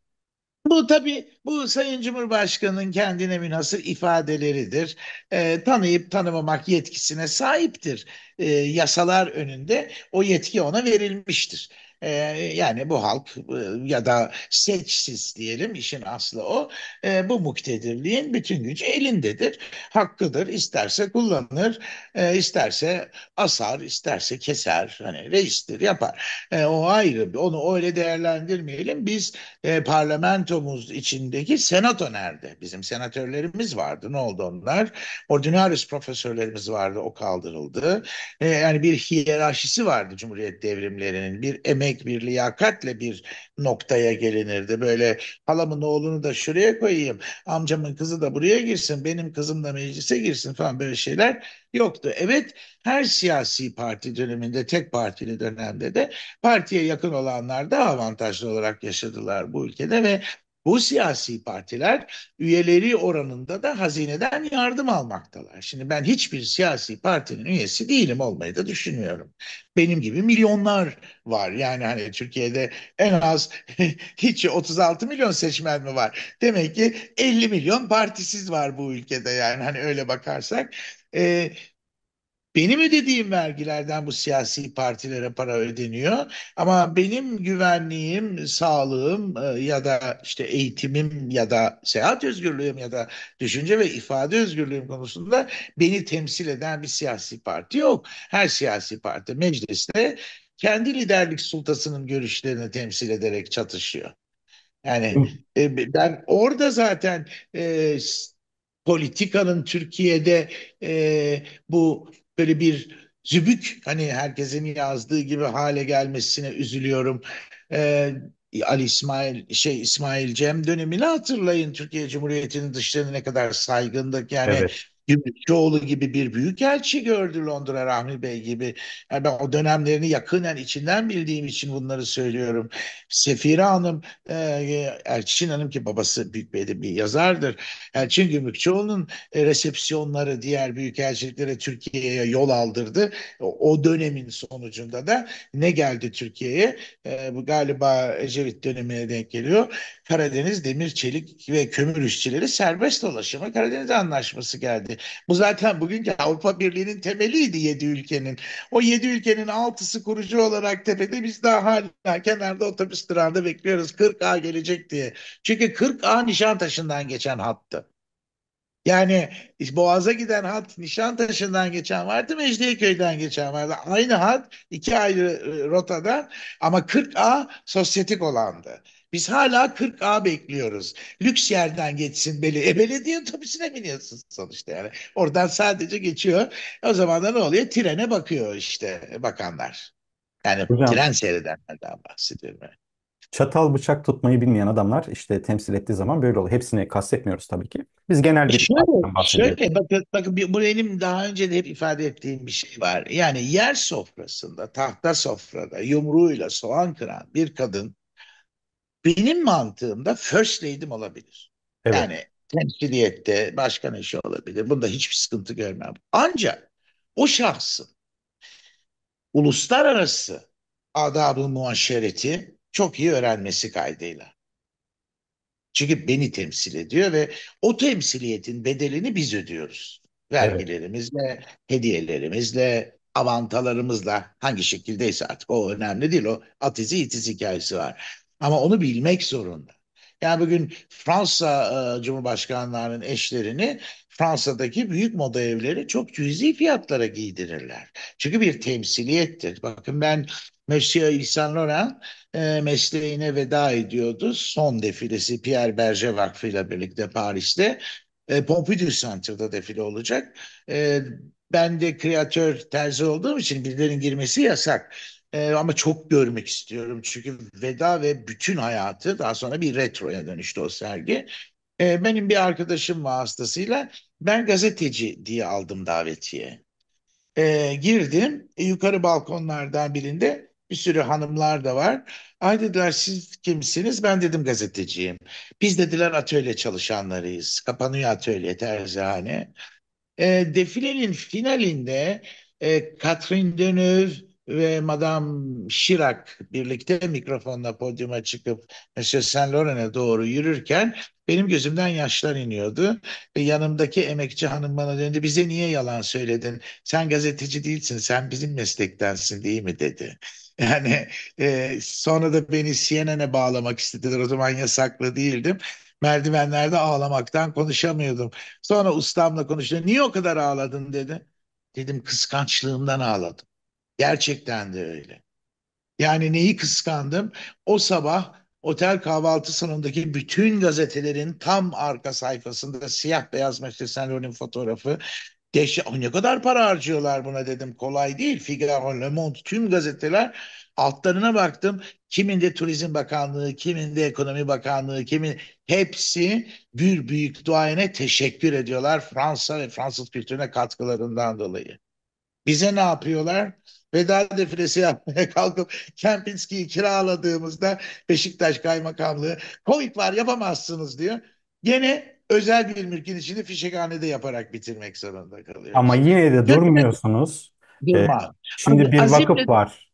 Bu tabii bu Sayın Cumhurbaşkanı'nın kendine münhasır ifadeleridir. E, tanıyıp tanımamak yetkisine sahiptir. E, yasalar önünde o yetki ona verilmiştir. E, yani bu halk e, ya da seçsiz diyelim işin aslı o. E, bu muktedirliğin bütün gücü elindedir. Hakkıdır. isterse kullanır, e, isterse asar, isterse keser. Hani reistir yapar. E, o ayrı. Onu öyle değerlendirmeyelim. Biz e, parlamentomuz içindeki senato nerede? Bizim senatörlerimiz vardı. Ne oldu onlar? Ordinarius profesörlerimiz vardı. O kaldırıldı. E, yani bir hiyerarşisi vardı Cumhuriyet devrimlerinin. Bir emek yetenek, bir liyakatle bir noktaya gelinirdi. Böyle halamın oğlunu da şuraya koyayım, amcamın kızı da buraya girsin, benim kızım da meclise girsin falan böyle şeyler yoktu. Evet her siyasi parti döneminde, tek partili dönemde de partiye yakın olanlar da avantajlı olarak yaşadılar bu ülkede ve bu siyasi partiler üyeleri oranında da hazineden yardım almaktalar. Şimdi ben hiçbir siyasi partinin üyesi değilim olmayı da düşünüyorum. Benim gibi milyonlar var. Yani hani Türkiye'de en az (laughs) hiç 36 milyon seçmen mi var? Demek ki 50 milyon partisiz var bu ülkede yani hani öyle bakarsak. E, benim ödediğim vergilerden bu siyasi partilere para ödeniyor ama benim güvenliğim, sağlığım e, ya da işte eğitimim ya da seyahat özgürlüğüm ya da düşünce ve ifade özgürlüğüm konusunda beni temsil eden bir siyasi parti yok. Her siyasi parti mecliste kendi liderlik sultasının görüşlerini temsil ederek çatışıyor. Yani e, ben orada zaten e, politikanın Türkiye'de e, bu böyle bir zübük hani herkesin yazdığı gibi hale gelmesine üzülüyorum. Ee, Ali İsmail şey İsmail Cem dönemini hatırlayın Türkiye Cumhuriyeti'nin dışlarına ne kadar saygındık yani evet. Gümrükçüoğlu gibi bir büyük elçi gördü Londra Rahmi Bey gibi. Yani ben o dönemlerini yakından içinden bildiğim için bunları söylüyorum. Sefire Hanım, e, e, Elçin Hanım ki babası Büyük Bey'de bir yazardır. Elçin Gümrükçüoğlu'nun e, resepsiyonları diğer büyük büyükelçiliklere Türkiye'ye yol aldırdı. O dönemin sonucunda da ne geldi Türkiye'ye? E, bu galiba Ecevit dönemine denk geliyor. Karadeniz demir, çelik ve kömür işçileri serbest dolaşımı Karadeniz Anlaşması geldi değildi. Bu zaten bugünkü Avrupa Birliği'nin temeliydi yedi ülkenin. O yedi ülkenin altısı kurucu olarak tepede biz daha hala kenarda otobüs durağında bekliyoruz 40A gelecek diye. Çünkü 40A Nişantaşı'ndan geçen hattı. Yani Boğaz'a giden hat Nişantaşı'ndan geçen vardı, Mecidiyeköy'den geçen vardı. Aynı hat iki ayrı e, rotadan ama 40A sosyetik olandı. Biz hala 40A bekliyoruz. Lüks yerden geçsin beli. E belediye otobüsüne biniyorsunuz sonuçta yani. Oradan sadece geçiyor. O zaman da ne oluyor? Trene bakıyor işte bakanlar. Yani Hocam, tren seyredenlerden bahsediyorum. Çatal bıçak tutmayı bilmeyen adamlar işte temsil ettiği zaman böyle oluyor. Hepsini kastetmiyoruz tabii ki. Biz genel bir e şöyle, bahsediyoruz. Şöyle bakın, bakın bu benim daha önce de hep ifade ettiğim bir şey var. Yani yer sofrasında, tahta sofrada yumruğuyla soğan kıran bir kadın benim mantığımda first lady'm olabilir. Evet. Yani temsiliyette başkan eşi olabilir. Bunda hiçbir sıkıntı görmem. Ancak o şahsın uluslararası adab-ı muaşereti çok iyi öğrenmesi kaydıyla. Çünkü beni temsil ediyor ve o temsiliyetin bedelini biz ödüyoruz. Vergilerimizle, evet. hediyelerimizle, avantalarımızla hangi şekildeyse artık o önemli değil. O atizi itiz hikayesi var. Ama onu bilmek zorunda. Yani bugün Fransa e, Cumhurbaşkanlarının eşlerini Fransa'daki büyük moda evleri çok cüzi fiyatlara giydirirler. Çünkü bir temsiliyettir. Bakın ben Monsieur Yves Saint Laurent e, mesleğine veda ediyordu. Son defilesi Pierre Berger Vakfı ile birlikte Paris'te. E, Pompidou Center'da defile olacak. E, ben de kreatör terzi olduğum için birilerinin girmesi yasak. E, ama çok görmek istiyorum çünkü veda ve bütün hayatı daha sonra bir retroya dönüştü o sergi. E, benim bir arkadaşım vasıtasıyla ben gazeteci diye aldım davetiye. Ee, e, girdim yukarı balkonlardan birinde bir sürü hanımlar da var. Ay dediler siz kimsiniz? Ben dedim gazeteciyim. Biz dediler atölye çalışanlarıyız. Kapanıyor atölye terzihane. E, defilenin finalinde e, Catherine Deneuve, ve Madame Chirac birlikte mikrofonla podyuma çıkıp Monsieur Saint Laurent'e doğru yürürken benim gözümden yaşlar iniyordu. Ve yanımdaki emekçi hanım bana döndü. Bize niye yalan söyledin? Sen gazeteci değilsin, sen bizim meslektensin değil mi dedi. (laughs) Yani e, sonra da beni CNN'e bağlamak istediler. O zaman yasaklı değildim merdivenlerde ağlamaktan konuşamıyordum. Sonra ustamla konuştu. Niye o kadar ağladın dedi. Dedim kıskançlığımdan ağladım. Gerçekten de öyle. Yani neyi kıskandım? O sabah otel kahvaltı salonundaki bütün gazetelerin tam arka sayfasında siyah beyaz Mesut Senlon'un fotoğrafı. Deşe, ne kadar para harcıyorlar buna dedim. Kolay değil. Figaro, Le Monde tüm gazeteler altlarına baktım. Kiminde Turizm Bakanlığı, kiminde Ekonomi Bakanlığı, kimin hepsi bir büyük duayene teşekkür ediyorlar Fransa ve Fransız kültürüne katkılarından dolayı. Bize ne yapıyorlar? veda defilesi yapmaya (laughs) kalkıp Kempinski'yi kiraladığımızda Beşiktaş Kaymakamlığı Covid var yapamazsınız diyor. Gene özel bir mülkün içini fişekhanede yaparak bitirmek zorunda kalıyor. Ama yine de durmuyorsunuz. Durma. Ee, şimdi Abi, bir vakıf var.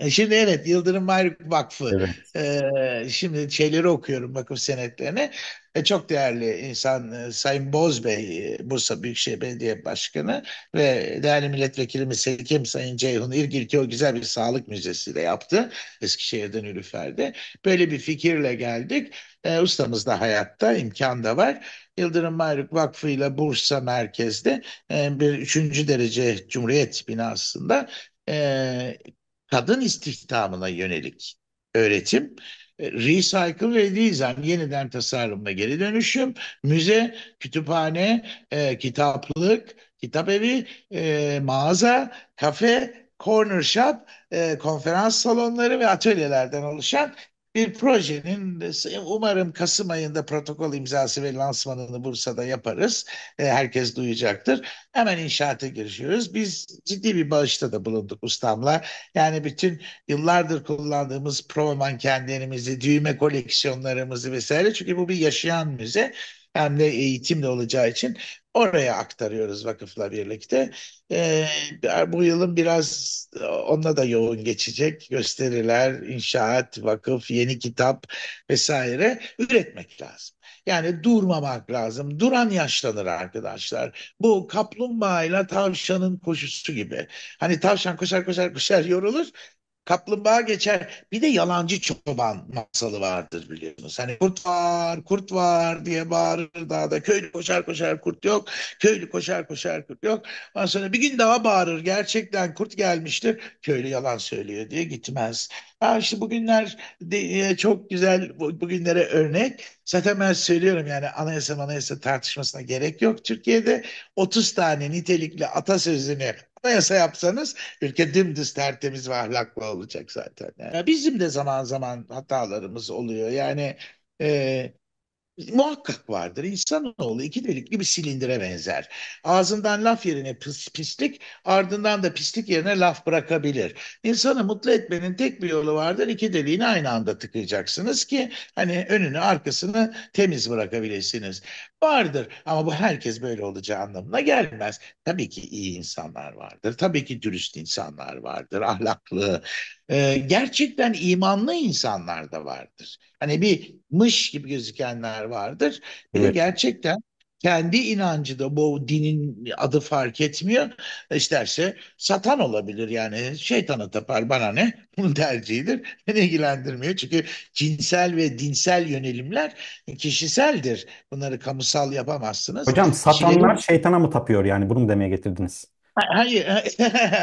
E, şimdi evet Yıldırım Mayruk Vakfı. Evet. E, şimdi şeyleri okuyorum bakım senetlerini. E, çok değerli insan e, Sayın Bey, e, Bursa Büyükşehir Belediye Başkanı ve değerli milletvekilimiz Hekim Sayın Ceyhun İrgil ki o güzel bir sağlık müzesiyle yaptı. Eskişehir'den Ülüfer'de. Böyle bir fikirle geldik. E, ustamız da hayatta, imkan da var. Yıldırım Mayruk Vakfı ile Bursa merkezde e, bir üçüncü derece Cumhuriyet binasında e, kadın istihdamına yönelik öğretim, e, recycle ve design, yeniden tasarımla geri dönüşüm, müze, kütüphane, e, kitaplık, kitap evi, e, mağaza, kafe, corner shop, e, konferans salonları ve atölyelerden oluşan bir projenin umarım Kasım ayında protokol imzası ve lansmanını Bursa'da yaparız. E, herkes duyacaktır. Hemen inşaata girişiyoruz. Biz ciddi bir bağışta da bulunduk ustamla. Yani bütün yıllardır kullandığımız pro mankenlerimizi, düğme koleksiyonlarımızı vesaire. Çünkü bu bir yaşayan müze hem de eğitimle olacağı için oraya aktarıyoruz vakıfla birlikte. Ee, bu yılın biraz onunla da yoğun geçecek. Gösteriler, inşaat, vakıf, yeni kitap vesaire üretmek lazım. Yani durmamak lazım. Duran yaşlanır arkadaşlar. Bu kaplumbağa ile tavşanın koşusu gibi. Hani tavşan koşar koşar koşar yorulur. Kaplumbağa geçer. Bir de yalancı çoban masalı vardır biliyorsunuz. Hani kurt var, kurt var diye bağırır dağda. Köylü koşar koşar kurt yok. Köylü koşar koşar kurt yok. Ondan sonra bir gün daha bağırır. Gerçekten kurt gelmiştir. Köylü yalan söylüyor diye gitmez. Ha işte bugünler e, çok güzel bugünlere örnek. Zaten ben söylüyorum yani anayasa anayasa tartışmasına gerek yok. Türkiye'de 30 tane nitelikli atasözünü anayasa yapsanız ülke dümdüz tertemiz ve ahlaklı olacak zaten. Yani bizim de zaman zaman hatalarımız oluyor. Yani e, muhakkak vardır. İnsanoğlu iki delikli bir silindire benzer. Ağzından laf yerine pis, pislik, ardından da pislik yerine laf bırakabilir. İnsanı mutlu etmenin tek bir yolu vardır. İki deliğini aynı anda tıkayacaksınız ki hani önünü arkasını temiz bırakabilirsiniz vardır. Ama bu herkes böyle olacağı anlamına gelmez. Tabii ki iyi insanlar vardır. Tabii ki dürüst insanlar vardır. Ahlaklı, e, gerçekten imanlı insanlar da vardır. Hani bir mış gibi gözükenler vardır. Bir evet. de gerçekten kendi inancı da bu dinin adı fark etmiyor. İsterse satan olabilir yani şeytana tapar bana ne (laughs) bunun tercihidir. Beni ilgilendirmiyor çünkü cinsel ve dinsel yönelimler kişiseldir. Bunları kamusal yapamazsınız. Hocam satanlar Şimdi, şeytana mı tapıyor yani bunu demeye getirdiniz? Hayır. (laughs)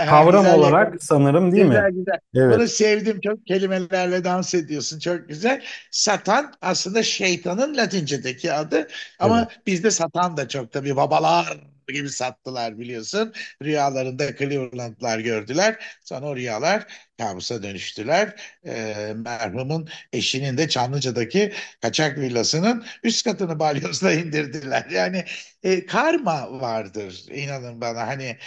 Kavram güzel olarak yakın. sanırım değil güzel, mi? güzel. Evet. Bunu sevdim. Çok kelimelerle dans ediyorsun. Çok güzel. Satan aslında şeytanın latincedeki adı. Ama evet. bizde satan da çok tabii. Babalar gibi sattılar biliyorsun. Rüyalarında Cleveland'lar gördüler. Sonra o rüyalar kabusa dönüştüler. E, merhumun eşinin de Çamlıca'daki kaçak villasının üst katını balyozla (laughs) indirdiler. Yani e, karma vardır inanın bana hani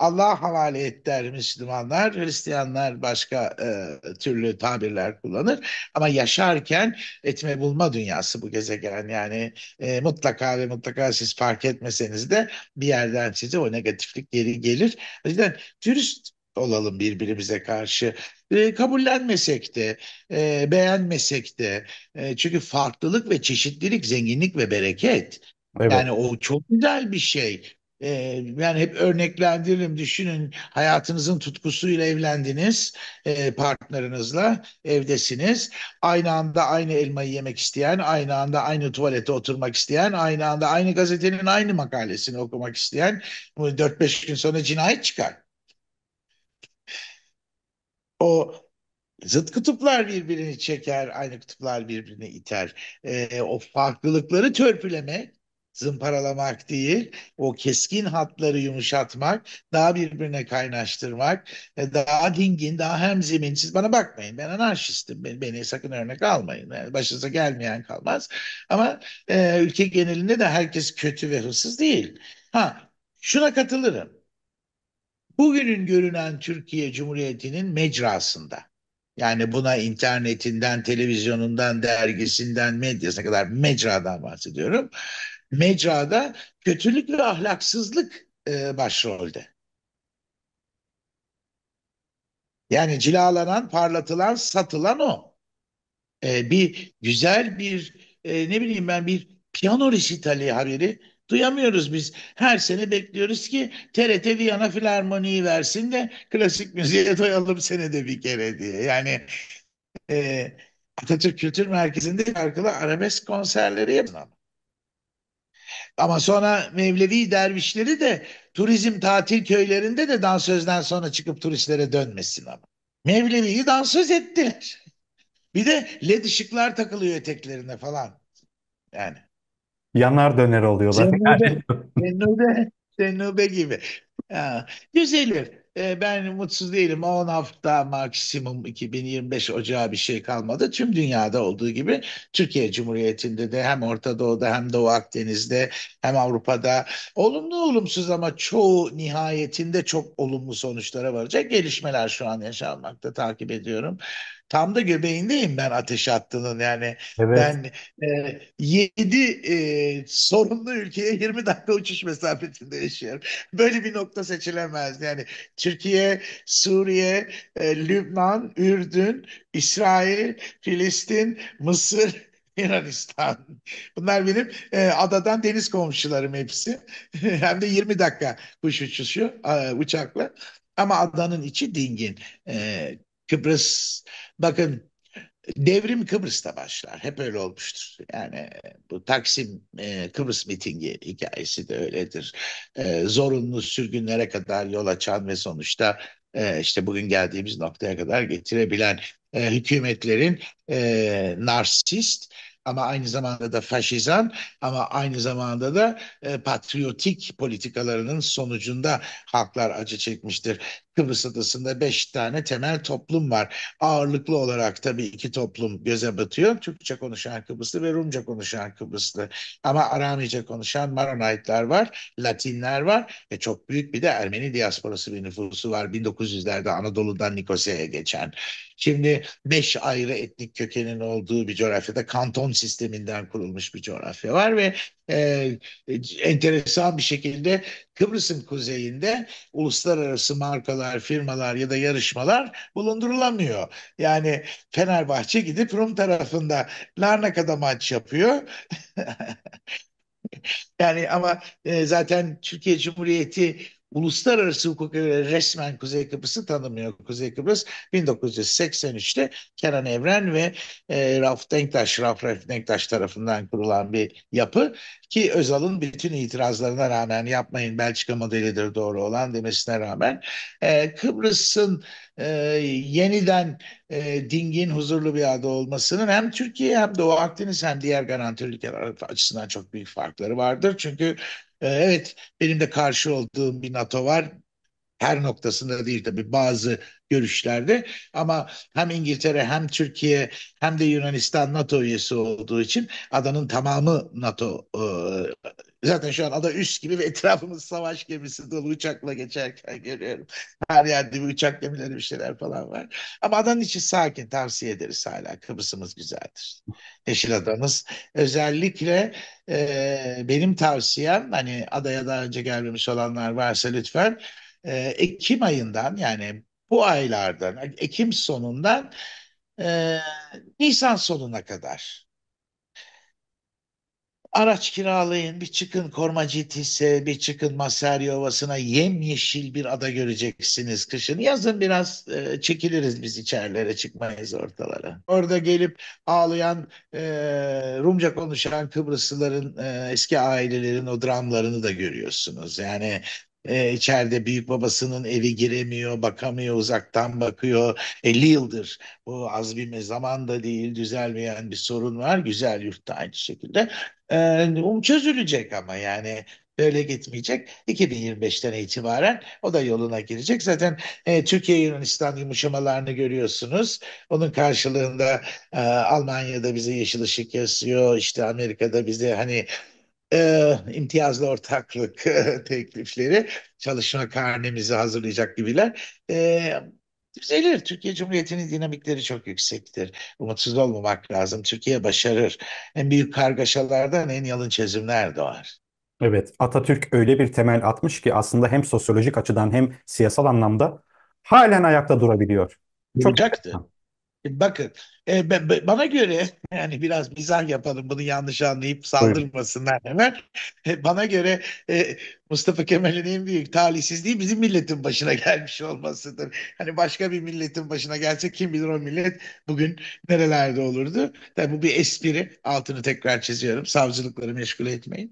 Allah'a havale et der Müslümanlar, Hristiyanlar başka e, türlü tabirler kullanır. Ama yaşarken etme bulma dünyası bu gezegen yani e, mutlaka ve mutlaka siz fark etmeseniz de bir yerden size o negatiflik geri gelir. O yüzden dürüst olalım birbirimize karşı. E, kabullenmesek de, e, beğenmesek de. E, çünkü farklılık ve çeşitlilik zenginlik ve bereket. Evet. Yani o çok güzel bir şey. Yani ee, hep örneklendiririm. Düşünün hayatınızın tutkusuyla evlendiniz e, partnerinizle evdesiniz. Aynı anda aynı elmayı yemek isteyen, aynı anda aynı tuvalete oturmak isteyen, aynı anda aynı gazetenin aynı makalesini okumak isteyen. Bu 4-5 gün sonra cinayet çıkar. O zıt kutuplar birbirini çeker, aynı kutuplar birbirini iter. E, o farklılıkları törpülemek zımparalamak değil, o keskin hatları yumuşatmak, daha birbirine kaynaştırmak, e, daha dingin, daha hemzemin. bana bakmayın, ben anarşistim, beni, beni sakın örnek almayın. Yani başınıza gelmeyen kalmaz. Ama e, ülke genelinde de herkes kötü ve hırsız değil. Ha, şuna katılırım. Bugünün görünen Türkiye Cumhuriyeti'nin mecrasında, yani buna internetinden, televizyonundan, dergisinden, medyasına kadar mecradan bahsediyorum mecrada kötülük ve ahlaksızlık e, başrolde. Yani cilalanan, parlatılan, satılan o. E, bir güzel bir e, ne bileyim ben bir piyano resitali haberi duyamıyoruz biz. Her sene bekliyoruz ki TRT Viyana Filarmoni'yi versin de klasik müziğe doyalım senede bir kere diye. Yani e, Atatürk Kültür Merkezi'nde şarkılı arabesk konserleri yapın ama. Ama sonra Mevlevi dervişleri de turizm tatil köylerinde de dansözden sonra çıkıp turistlere dönmesin ama. Mevlevi'yi dansöz ettiler. (laughs) bir de led ışıklar takılıyor eteklerine falan. Yani. Yanar döner oluyorlar. Zennube, yani. (laughs) Zennube, gibi. Ya, düzelir e, ben mutsuz değilim. 10 hafta maksimum 2025 Ocağı bir şey kalmadı. Tüm dünyada olduğu gibi Türkiye Cumhuriyeti'nde de hem Orta Doğu'da hem Doğu Akdeniz'de hem Avrupa'da olumlu olumsuz ama çoğu nihayetinde çok olumlu sonuçlara varacak gelişmeler şu an yaşanmakta takip ediyorum tam da göbeğindeyim ben ateş attığının yani. Evet. Ben e, 7 e, sorunlu ülkeye 20 dakika uçuş mesafesinde yaşıyorum. Böyle bir nokta seçilemez. Yani Türkiye, Suriye, e, Lübnan, Ürdün, İsrail, Filistin, Mısır, (laughs) Yunanistan. Bunlar benim e, adadan deniz komşularım hepsi. (laughs) Hem de 20 dakika kuş uçuşu e, uçakla. Ama adanın içi dingin. E, Kıbrıs bakın devrim Kıbrıs'ta başlar. Hep öyle olmuştur. Yani bu Taksim e, Kıbrıs mitingi hikayesi de öyledir. E, zorunlu sürgünlere kadar yol açan ve sonuçta e, işte bugün geldiğimiz noktaya kadar getirebilen e, hükümetlerin e, narsist ama aynı zamanda da faşizan ama aynı zamanda da e, patriotik politikalarının sonucunda halklar acı çekmiştir. Kıbrıs Adası'nda beş tane temel toplum var. Ağırlıklı olarak tabii iki toplum göze batıyor. Türkçe konuşan Kıbrıslı ve Rumca konuşan Kıbrıslı. Ama Aramice konuşan Maronaytlar var, Latinler var ve çok büyük bir de Ermeni diasporası bir nüfusu var. 1900'lerde Anadolu'dan Nikosya'ya geçen. Şimdi beş ayrı etnik kökenin olduğu bir coğrafyada kanton sisteminden kurulmuş bir coğrafya var ve e, e, enteresan bir şekilde Kıbrıs'ın kuzeyinde uluslararası markalar, firmalar ya da yarışmalar bulundurulamıyor. Yani Fenerbahçe gidip Rum tarafında Larnaka'da maç yapıyor. (laughs) yani ama e, zaten Türkiye Cumhuriyeti uluslararası hukuk resmen Kuzey Kıbrıs'ı tanımıyor. Kuzey Kıbrıs 1983'te Kenan Evren ve e, Rauf Denktaş, Raf Raf Denktaş tarafından kurulan bir yapı ki Özal'ın bütün itirazlarına rağmen yapmayın Belçika modelidir doğru olan demesine rağmen e, Kıbrıs'ın e, yeniden e, dingin, huzurlu bir ada olmasının hem Türkiye hem Doğu Akdeniz hem diğer garantör ülkeler açısından çok büyük farkları vardır. Çünkü e, evet benim de karşı olduğum bir NATO var her noktasında değil tabi bazı görüşlerde ama hem İngiltere hem Türkiye hem de Yunanistan NATO üyesi olduğu için adanın tamamı NATO e, zaten şu an ada üst gibi ve etrafımız savaş gemisi dolu uçakla geçerken görüyorum. Her yerde bir uçak gemileri bir şeyler falan var. Ama adanın içi sakin tavsiye ederiz hala. Kıbrıs'ımız güzeldir. Yeşil adamız. Özellikle e, benim tavsiyem hani adaya daha önce gelmemiş olanlar varsa lütfen e, Ekim ayından yani bu aylardan Ekim sonundan e, Nisan sonuna kadar araç kiralayın, bir çıkın Kormacitis'e, bir çıkın Maserya Ovası'na yemyeşil bir ada göreceksiniz kışın. Yazın biraz e, çekiliriz biz içerilere çıkmayız ortalara. Orada gelip ağlayan, e, Rumca konuşan Kıbrıslıların e, eski ailelerin o dramlarını da görüyorsunuz. Yani e, içeride büyük babasının evi giremiyor, bakamıyor, uzaktan bakıyor. 50 yıldır bu az bir zaman da değil, düzelmeyen bir sorun var. Güzel yurtta aynı şekilde. E, um çözülecek ama yani böyle gitmeyecek. 2025'ten itibaren o da yoluna girecek. Zaten e, Türkiye-Yunanistan yumuşamalarını görüyorsunuz. Onun karşılığında e, Almanya'da bize yeşil ışık yasıyor. İşte Amerika'da bize hani e, imtiyazlı ortaklık (laughs) teklifleri, çalışma karnemizi hazırlayacak gibiler. E, düzelir. Türkiye Cumhuriyeti'nin dinamikleri çok yüksektir. Umutsuz olmamak lazım. Türkiye başarır. En büyük kargaşalardan en yalın çözümler doğar. Evet, Atatürk öyle bir temel atmış ki aslında hem sosyolojik açıdan hem siyasal anlamda halen ayakta durabiliyor. Çok Duracaktı. E, bakın e, be, be, bana göre yani biraz mizah yapalım bunu yanlış anlayıp saldırmasınlar hemen. E, bana göre e, Mustafa Kemal'in en büyük talihsizliği bizim milletin başına (laughs) gelmiş olmasıdır. Hani başka bir milletin başına gelse kim bilir o millet bugün nerelerde olurdu. Tabi bu bir espri altını tekrar çiziyorum savcılıkları meşgul etmeyin.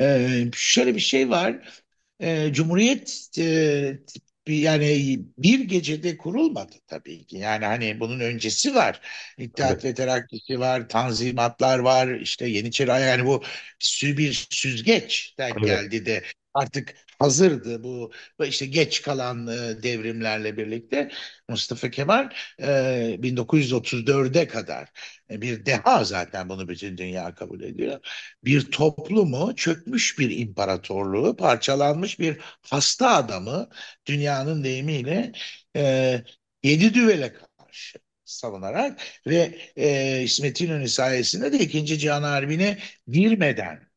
E, şöyle bir şey var. E, Cumhuriyet e, yani bir gecede kurulmadı tabii ki. Yani hani bunun öncesi var. İttihat evet. ve Terakkisi var, tanzimatlar var, işte Yeniçeri yani bu bir süzgeç evet. geldi de artık hazırdı bu işte geç kalan e, devrimlerle birlikte Mustafa Kemal 1934'e kadar e, bir deha zaten bunu bütün dünya kabul ediyor. Bir toplumu çökmüş bir imparatorluğu parçalanmış bir hasta adamı dünyanın deyimiyle e, yedi düvele karşı savunarak ve e, İsmet İnönü sayesinde de ikinci Cihan Harbi'ne girmeden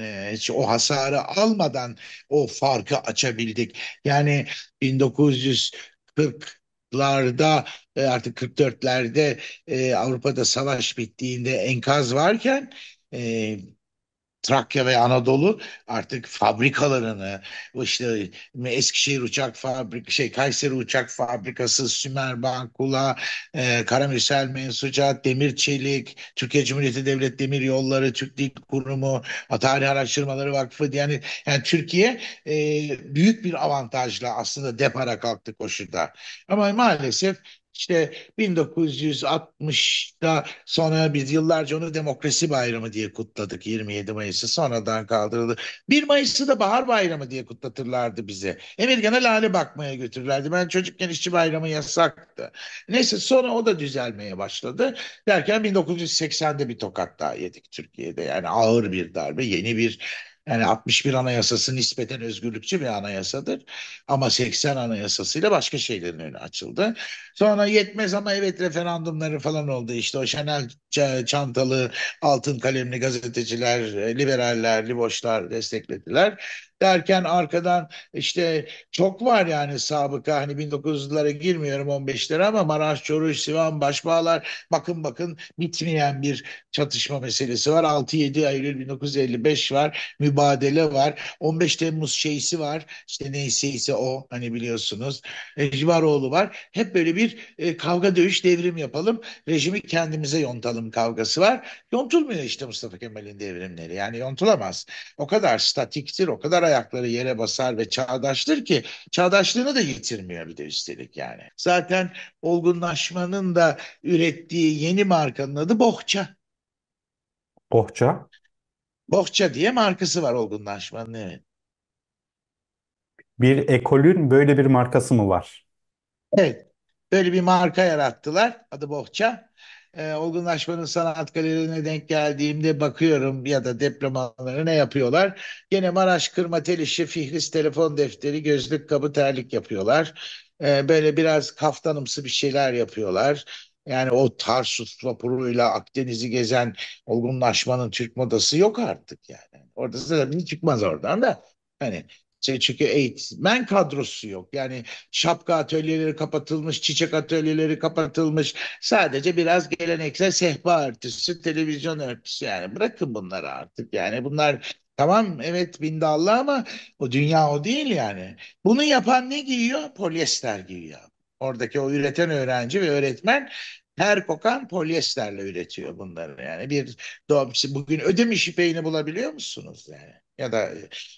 ee, hiç o hasarı almadan o farkı açabildik. Yani 1940 40'larda e, artık 44'lerde e, Avrupa'da savaş bittiğinde enkaz varken e, Trakya ve Anadolu artık fabrikalarını işte Eskişehir uçak fabrikası, şey Kayseri uçak fabrikası Sümerbank, Kula, e, Karamürsel Mensucat, Demir Çelik, Türkiye Cumhuriyeti Devlet Demir Yolları, Türk Dil Kurumu, Tarih Araştırmaları Vakfı yani yani Türkiye e, büyük bir avantajla aslında depara kalktı koşuda. Ama maalesef işte 1960'da sonra biz yıllarca onu Demokrasi Bayramı diye kutladık 27 Mayıs'ı sonradan kaldırıldı. 1 Mayıs'ı da Bahar Bayramı diye kutlatırlardı bize. Emirgan'a lale bakmaya götürürlerdi. Ben çocukken işçi bayramı yasaktı. Neyse sonra o da düzelmeye başladı. Derken 1980'de bir tokat daha yedik Türkiye'de. Yani ağır bir darbe yeni bir yani 61 anayasası nispeten özgürlükçü bir anayasadır. Ama 80 anayasasıyla başka şeylerin önü açıldı. Sonra yetmez ama evet referandumları falan oldu. İşte o Chanel çantalı altın kalemli gazeteciler, e, liberaller, liboşlar desteklediler derken arkadan işte çok var yani sabıka hani 1900'lara girmiyorum 15'lere ama Maraş, Çoruş, Sivan, Başbağlar bakın bakın bitmeyen bir çatışma meselesi var. 6-7 Eylül 1955 var. Mübadele var. 15 Temmuz şeysi var. işte neyse ise o hani biliyorsunuz. Civaroğlu var. Hep böyle bir e, kavga dövüş devrim yapalım. Rejimi kendimize yontalım kavgası var. Yontulmuyor işte Mustafa Kemal'in devrimleri. Yani yontulamaz. O kadar statiktir, o kadar ayakları yere basar ve çağdaştır ki çağdaşlığını da yitirmiyor bir de üstelik yani. Zaten olgunlaşmanın da ürettiği yeni markanın adı Bohça. Bohça? Bohça diye markası var olgunlaşmanın evet. Bir ekolün böyle bir markası mı var? Evet. Böyle bir marka yarattılar. Adı Bohça e, olgunlaşmanın sanat galerilerine denk geldiğimde bakıyorum ya da deplomanları ne yapıyorlar? Yine Maraş kırma tel fihris telefon defteri, gözlük kabı, terlik yapıyorlar. E, böyle biraz kaftanımsı bir şeyler yapıyorlar. Yani o Tarsus vapuruyla Akdeniz'i gezen olgunlaşmanın Türk modası yok artık yani. Orada zaten şey çıkmaz oradan da. Hani şey çünkü eğitmen kadrosu yok. Yani şapka atölyeleri kapatılmış, çiçek atölyeleri kapatılmış. Sadece biraz geleneksel sehpa örtüsü, televizyon örtüsü yani. Bırakın bunları artık yani bunlar Tamam evet bindallı ama o dünya o değil yani. Bunu yapan ne giyiyor? Polyester giyiyor. Oradaki o üreten öğrenci ve öğretmen her kokan polyesterle üretiyor bunları yani. Bir bugün ödemiş ipeğini bulabiliyor musunuz yani? ya da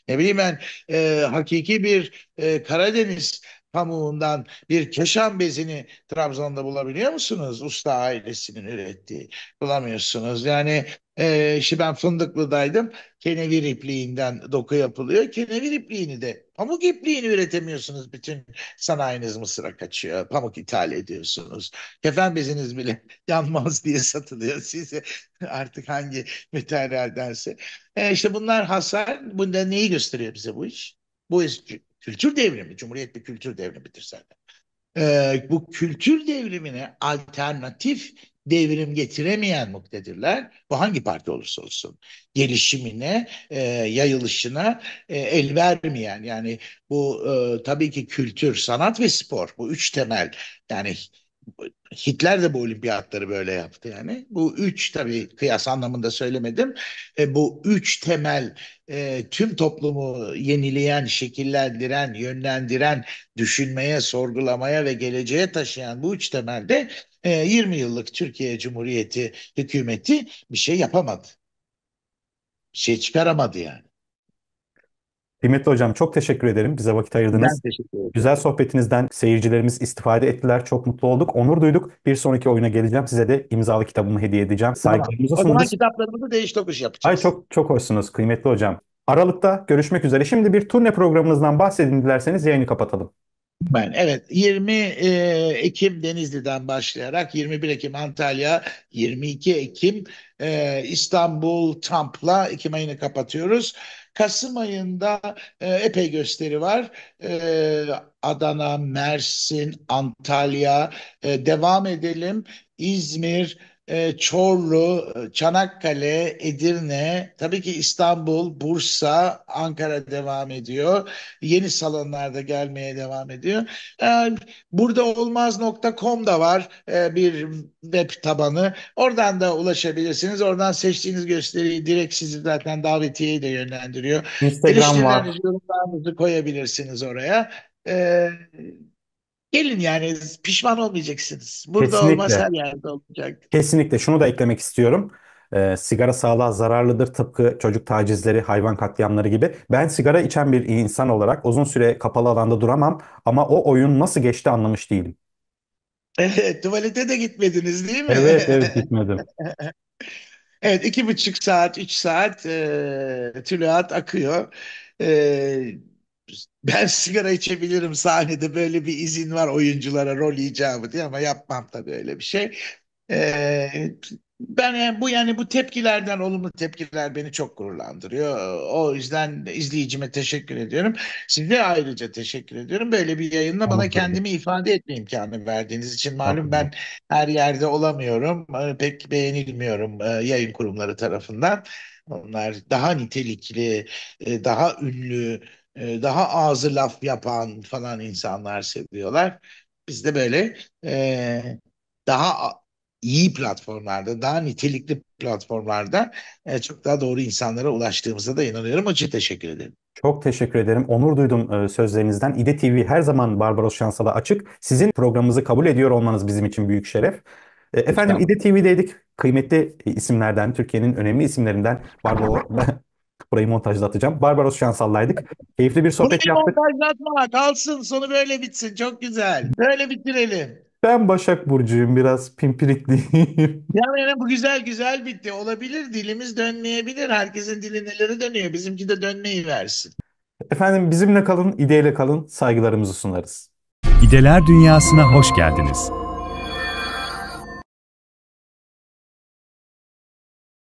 ne bileyim ben e, hakiki bir e, Karadeniz pamuğundan bir keşan bezini Trabzon'da bulabiliyor musunuz? Usta ailesinin ürettiği. Bulamıyorsunuz. Yani e, işte ben Fındıklı'daydım. Kenevir ipliğinden doku yapılıyor. Kenevir ipliğini de Pamuk ipliğini üretemiyorsunuz. Bütün sanayiniz Mısır'a kaçıyor. Pamuk ithal ediyorsunuz. Kefen beziniz bile (laughs) yanmaz diye satılıyor size. Artık hangi materyaldense. E işte bunlar hasar. Bunda neyi gösteriyor bize bu iş? Bu iş kültür devrimi. Cumhuriyet bir kültür devrimidir zaten. E, bu kültür devrimine alternatif devrim getiremeyen muktedirler bu hangi parti olursa olsun gelişimine, e, yayılışına e, el vermeyen yani bu e, tabii ki kültür, sanat ve spor bu üç temel yani Hitler de bu olimpiyatları böyle yaptı yani. Bu üç tabii kıyas anlamında söylemedim. E, bu üç temel e, tüm toplumu yenileyen, şekillendiren, yönlendiren, düşünmeye, sorgulamaya ve geleceğe taşıyan bu üç temelde e, ee, 20 yıllık Türkiye Cumhuriyeti hükümeti bir şey yapamadı. Bir şey çıkaramadı yani. Kıymetli hocam çok teşekkür ederim. Bize vakit ayırdınız. Ben teşekkür ederim. Güzel sohbetinizden seyircilerimiz istifade ettiler. Çok mutlu olduk. Onur duyduk. Bir sonraki oyuna geleceğim. Size de imzalı kitabımı hediye edeceğim. Saygılarımızı sunarız. O zaman kitaplarımızı değiş tokuş yapacağız. Ay çok çok hoşsunuz kıymetli hocam. Aralık'ta görüşmek üzere. Şimdi bir turne programınızdan bahsedin dilerseniz yayını kapatalım. Ben evet 20 e, Ekim Denizli'den başlayarak 21 Ekim Antalya, 22 Ekim e, İstanbul Tamp'la Ekim ayını kapatıyoruz. Kasım ayında e, epey gösteri var. E, Adana, Mersin, Antalya e, devam edelim. İzmir, e, Çorlu, e, Çanakkale, Edirne, tabii ki İstanbul, Bursa, Ankara devam ediyor. Yeni salonlarda gelmeye devam ediyor. E, burada olmaz.com da var e, bir web tabanı. Oradan da ulaşabilirsiniz. Oradan seçtiğiniz gösteriyi direkt sizi zaten davetiye de yönlendiriyor. Instagram var. Yorumlarınızı koyabilirsiniz oraya. Gelin yani pişman olmayacaksınız. Burada Kesinlikle. olmaz her yerde olacak. Kesinlikle şunu da eklemek istiyorum. E, sigara sağlığa zararlıdır tıpkı çocuk tacizleri, hayvan katliamları gibi. Ben sigara içen bir insan olarak uzun süre kapalı alanda duramam ama o oyun nasıl geçti anlamış değilim. Evet, tuvalete de gitmediniz değil mi? Evet, evet (laughs) gitmedim. Evet, iki buçuk saat, üç saat e, tülahat akıyor. E, ben sigara içebilirim sahnede böyle bir izin var oyunculara rol icabı diye ama yapmam da böyle bir şey. Ee, ben yani e, bu yani bu tepkilerden olumlu tepkiler beni çok gururlandırıyor. O yüzden izleyicime teşekkür ediyorum. Size ayrıca teşekkür ediyorum. Böyle bir yayınla bana kendimi ifade etme imkanı verdiğiniz için malum ben her yerde olamıyorum. E, pek beğenilmiyorum e, yayın kurumları tarafından. Onlar daha nitelikli, daha ünlü e, daha ağzı laf yapan falan insanlar seviyorlar. Biz de böyle e, daha iyi platformlarda, daha nitelikli platformlarda e, çok daha doğru insanlara ulaştığımıza da inanıyorum. Onun teşekkür ederim. Çok teşekkür ederim. Onur duydum e, sözlerinizden. İde TV her zaman Barbaros Şansal'a açık. Sizin programımızı kabul ediyor olmanız bizim için büyük şeref. E, efendim İde TV'deydik. Kıymetli isimlerden, Türkiye'nin önemli isimlerinden Barbaros, (laughs) Burayı montajda atacağım. Barbaros Şansal'laydık. Keyifli bir sohbet Bunu yaptık. montajda atma. Kalsın. Sonu böyle bitsin. Çok güzel. Böyle bitirelim. Ben Başak Burcu'yum biraz pimpirikliyim. (laughs) Yani, yani bu güzel güzel bitti. Olabilir dilimiz dönmeyebilir. Herkesin dili neleri dönüyor. Bizimki de dönmeyi versin. Efendim bizimle kalın, ideyle kalın. Saygılarımızı sunarız. İdeler Dünyası'na hoş geldiniz.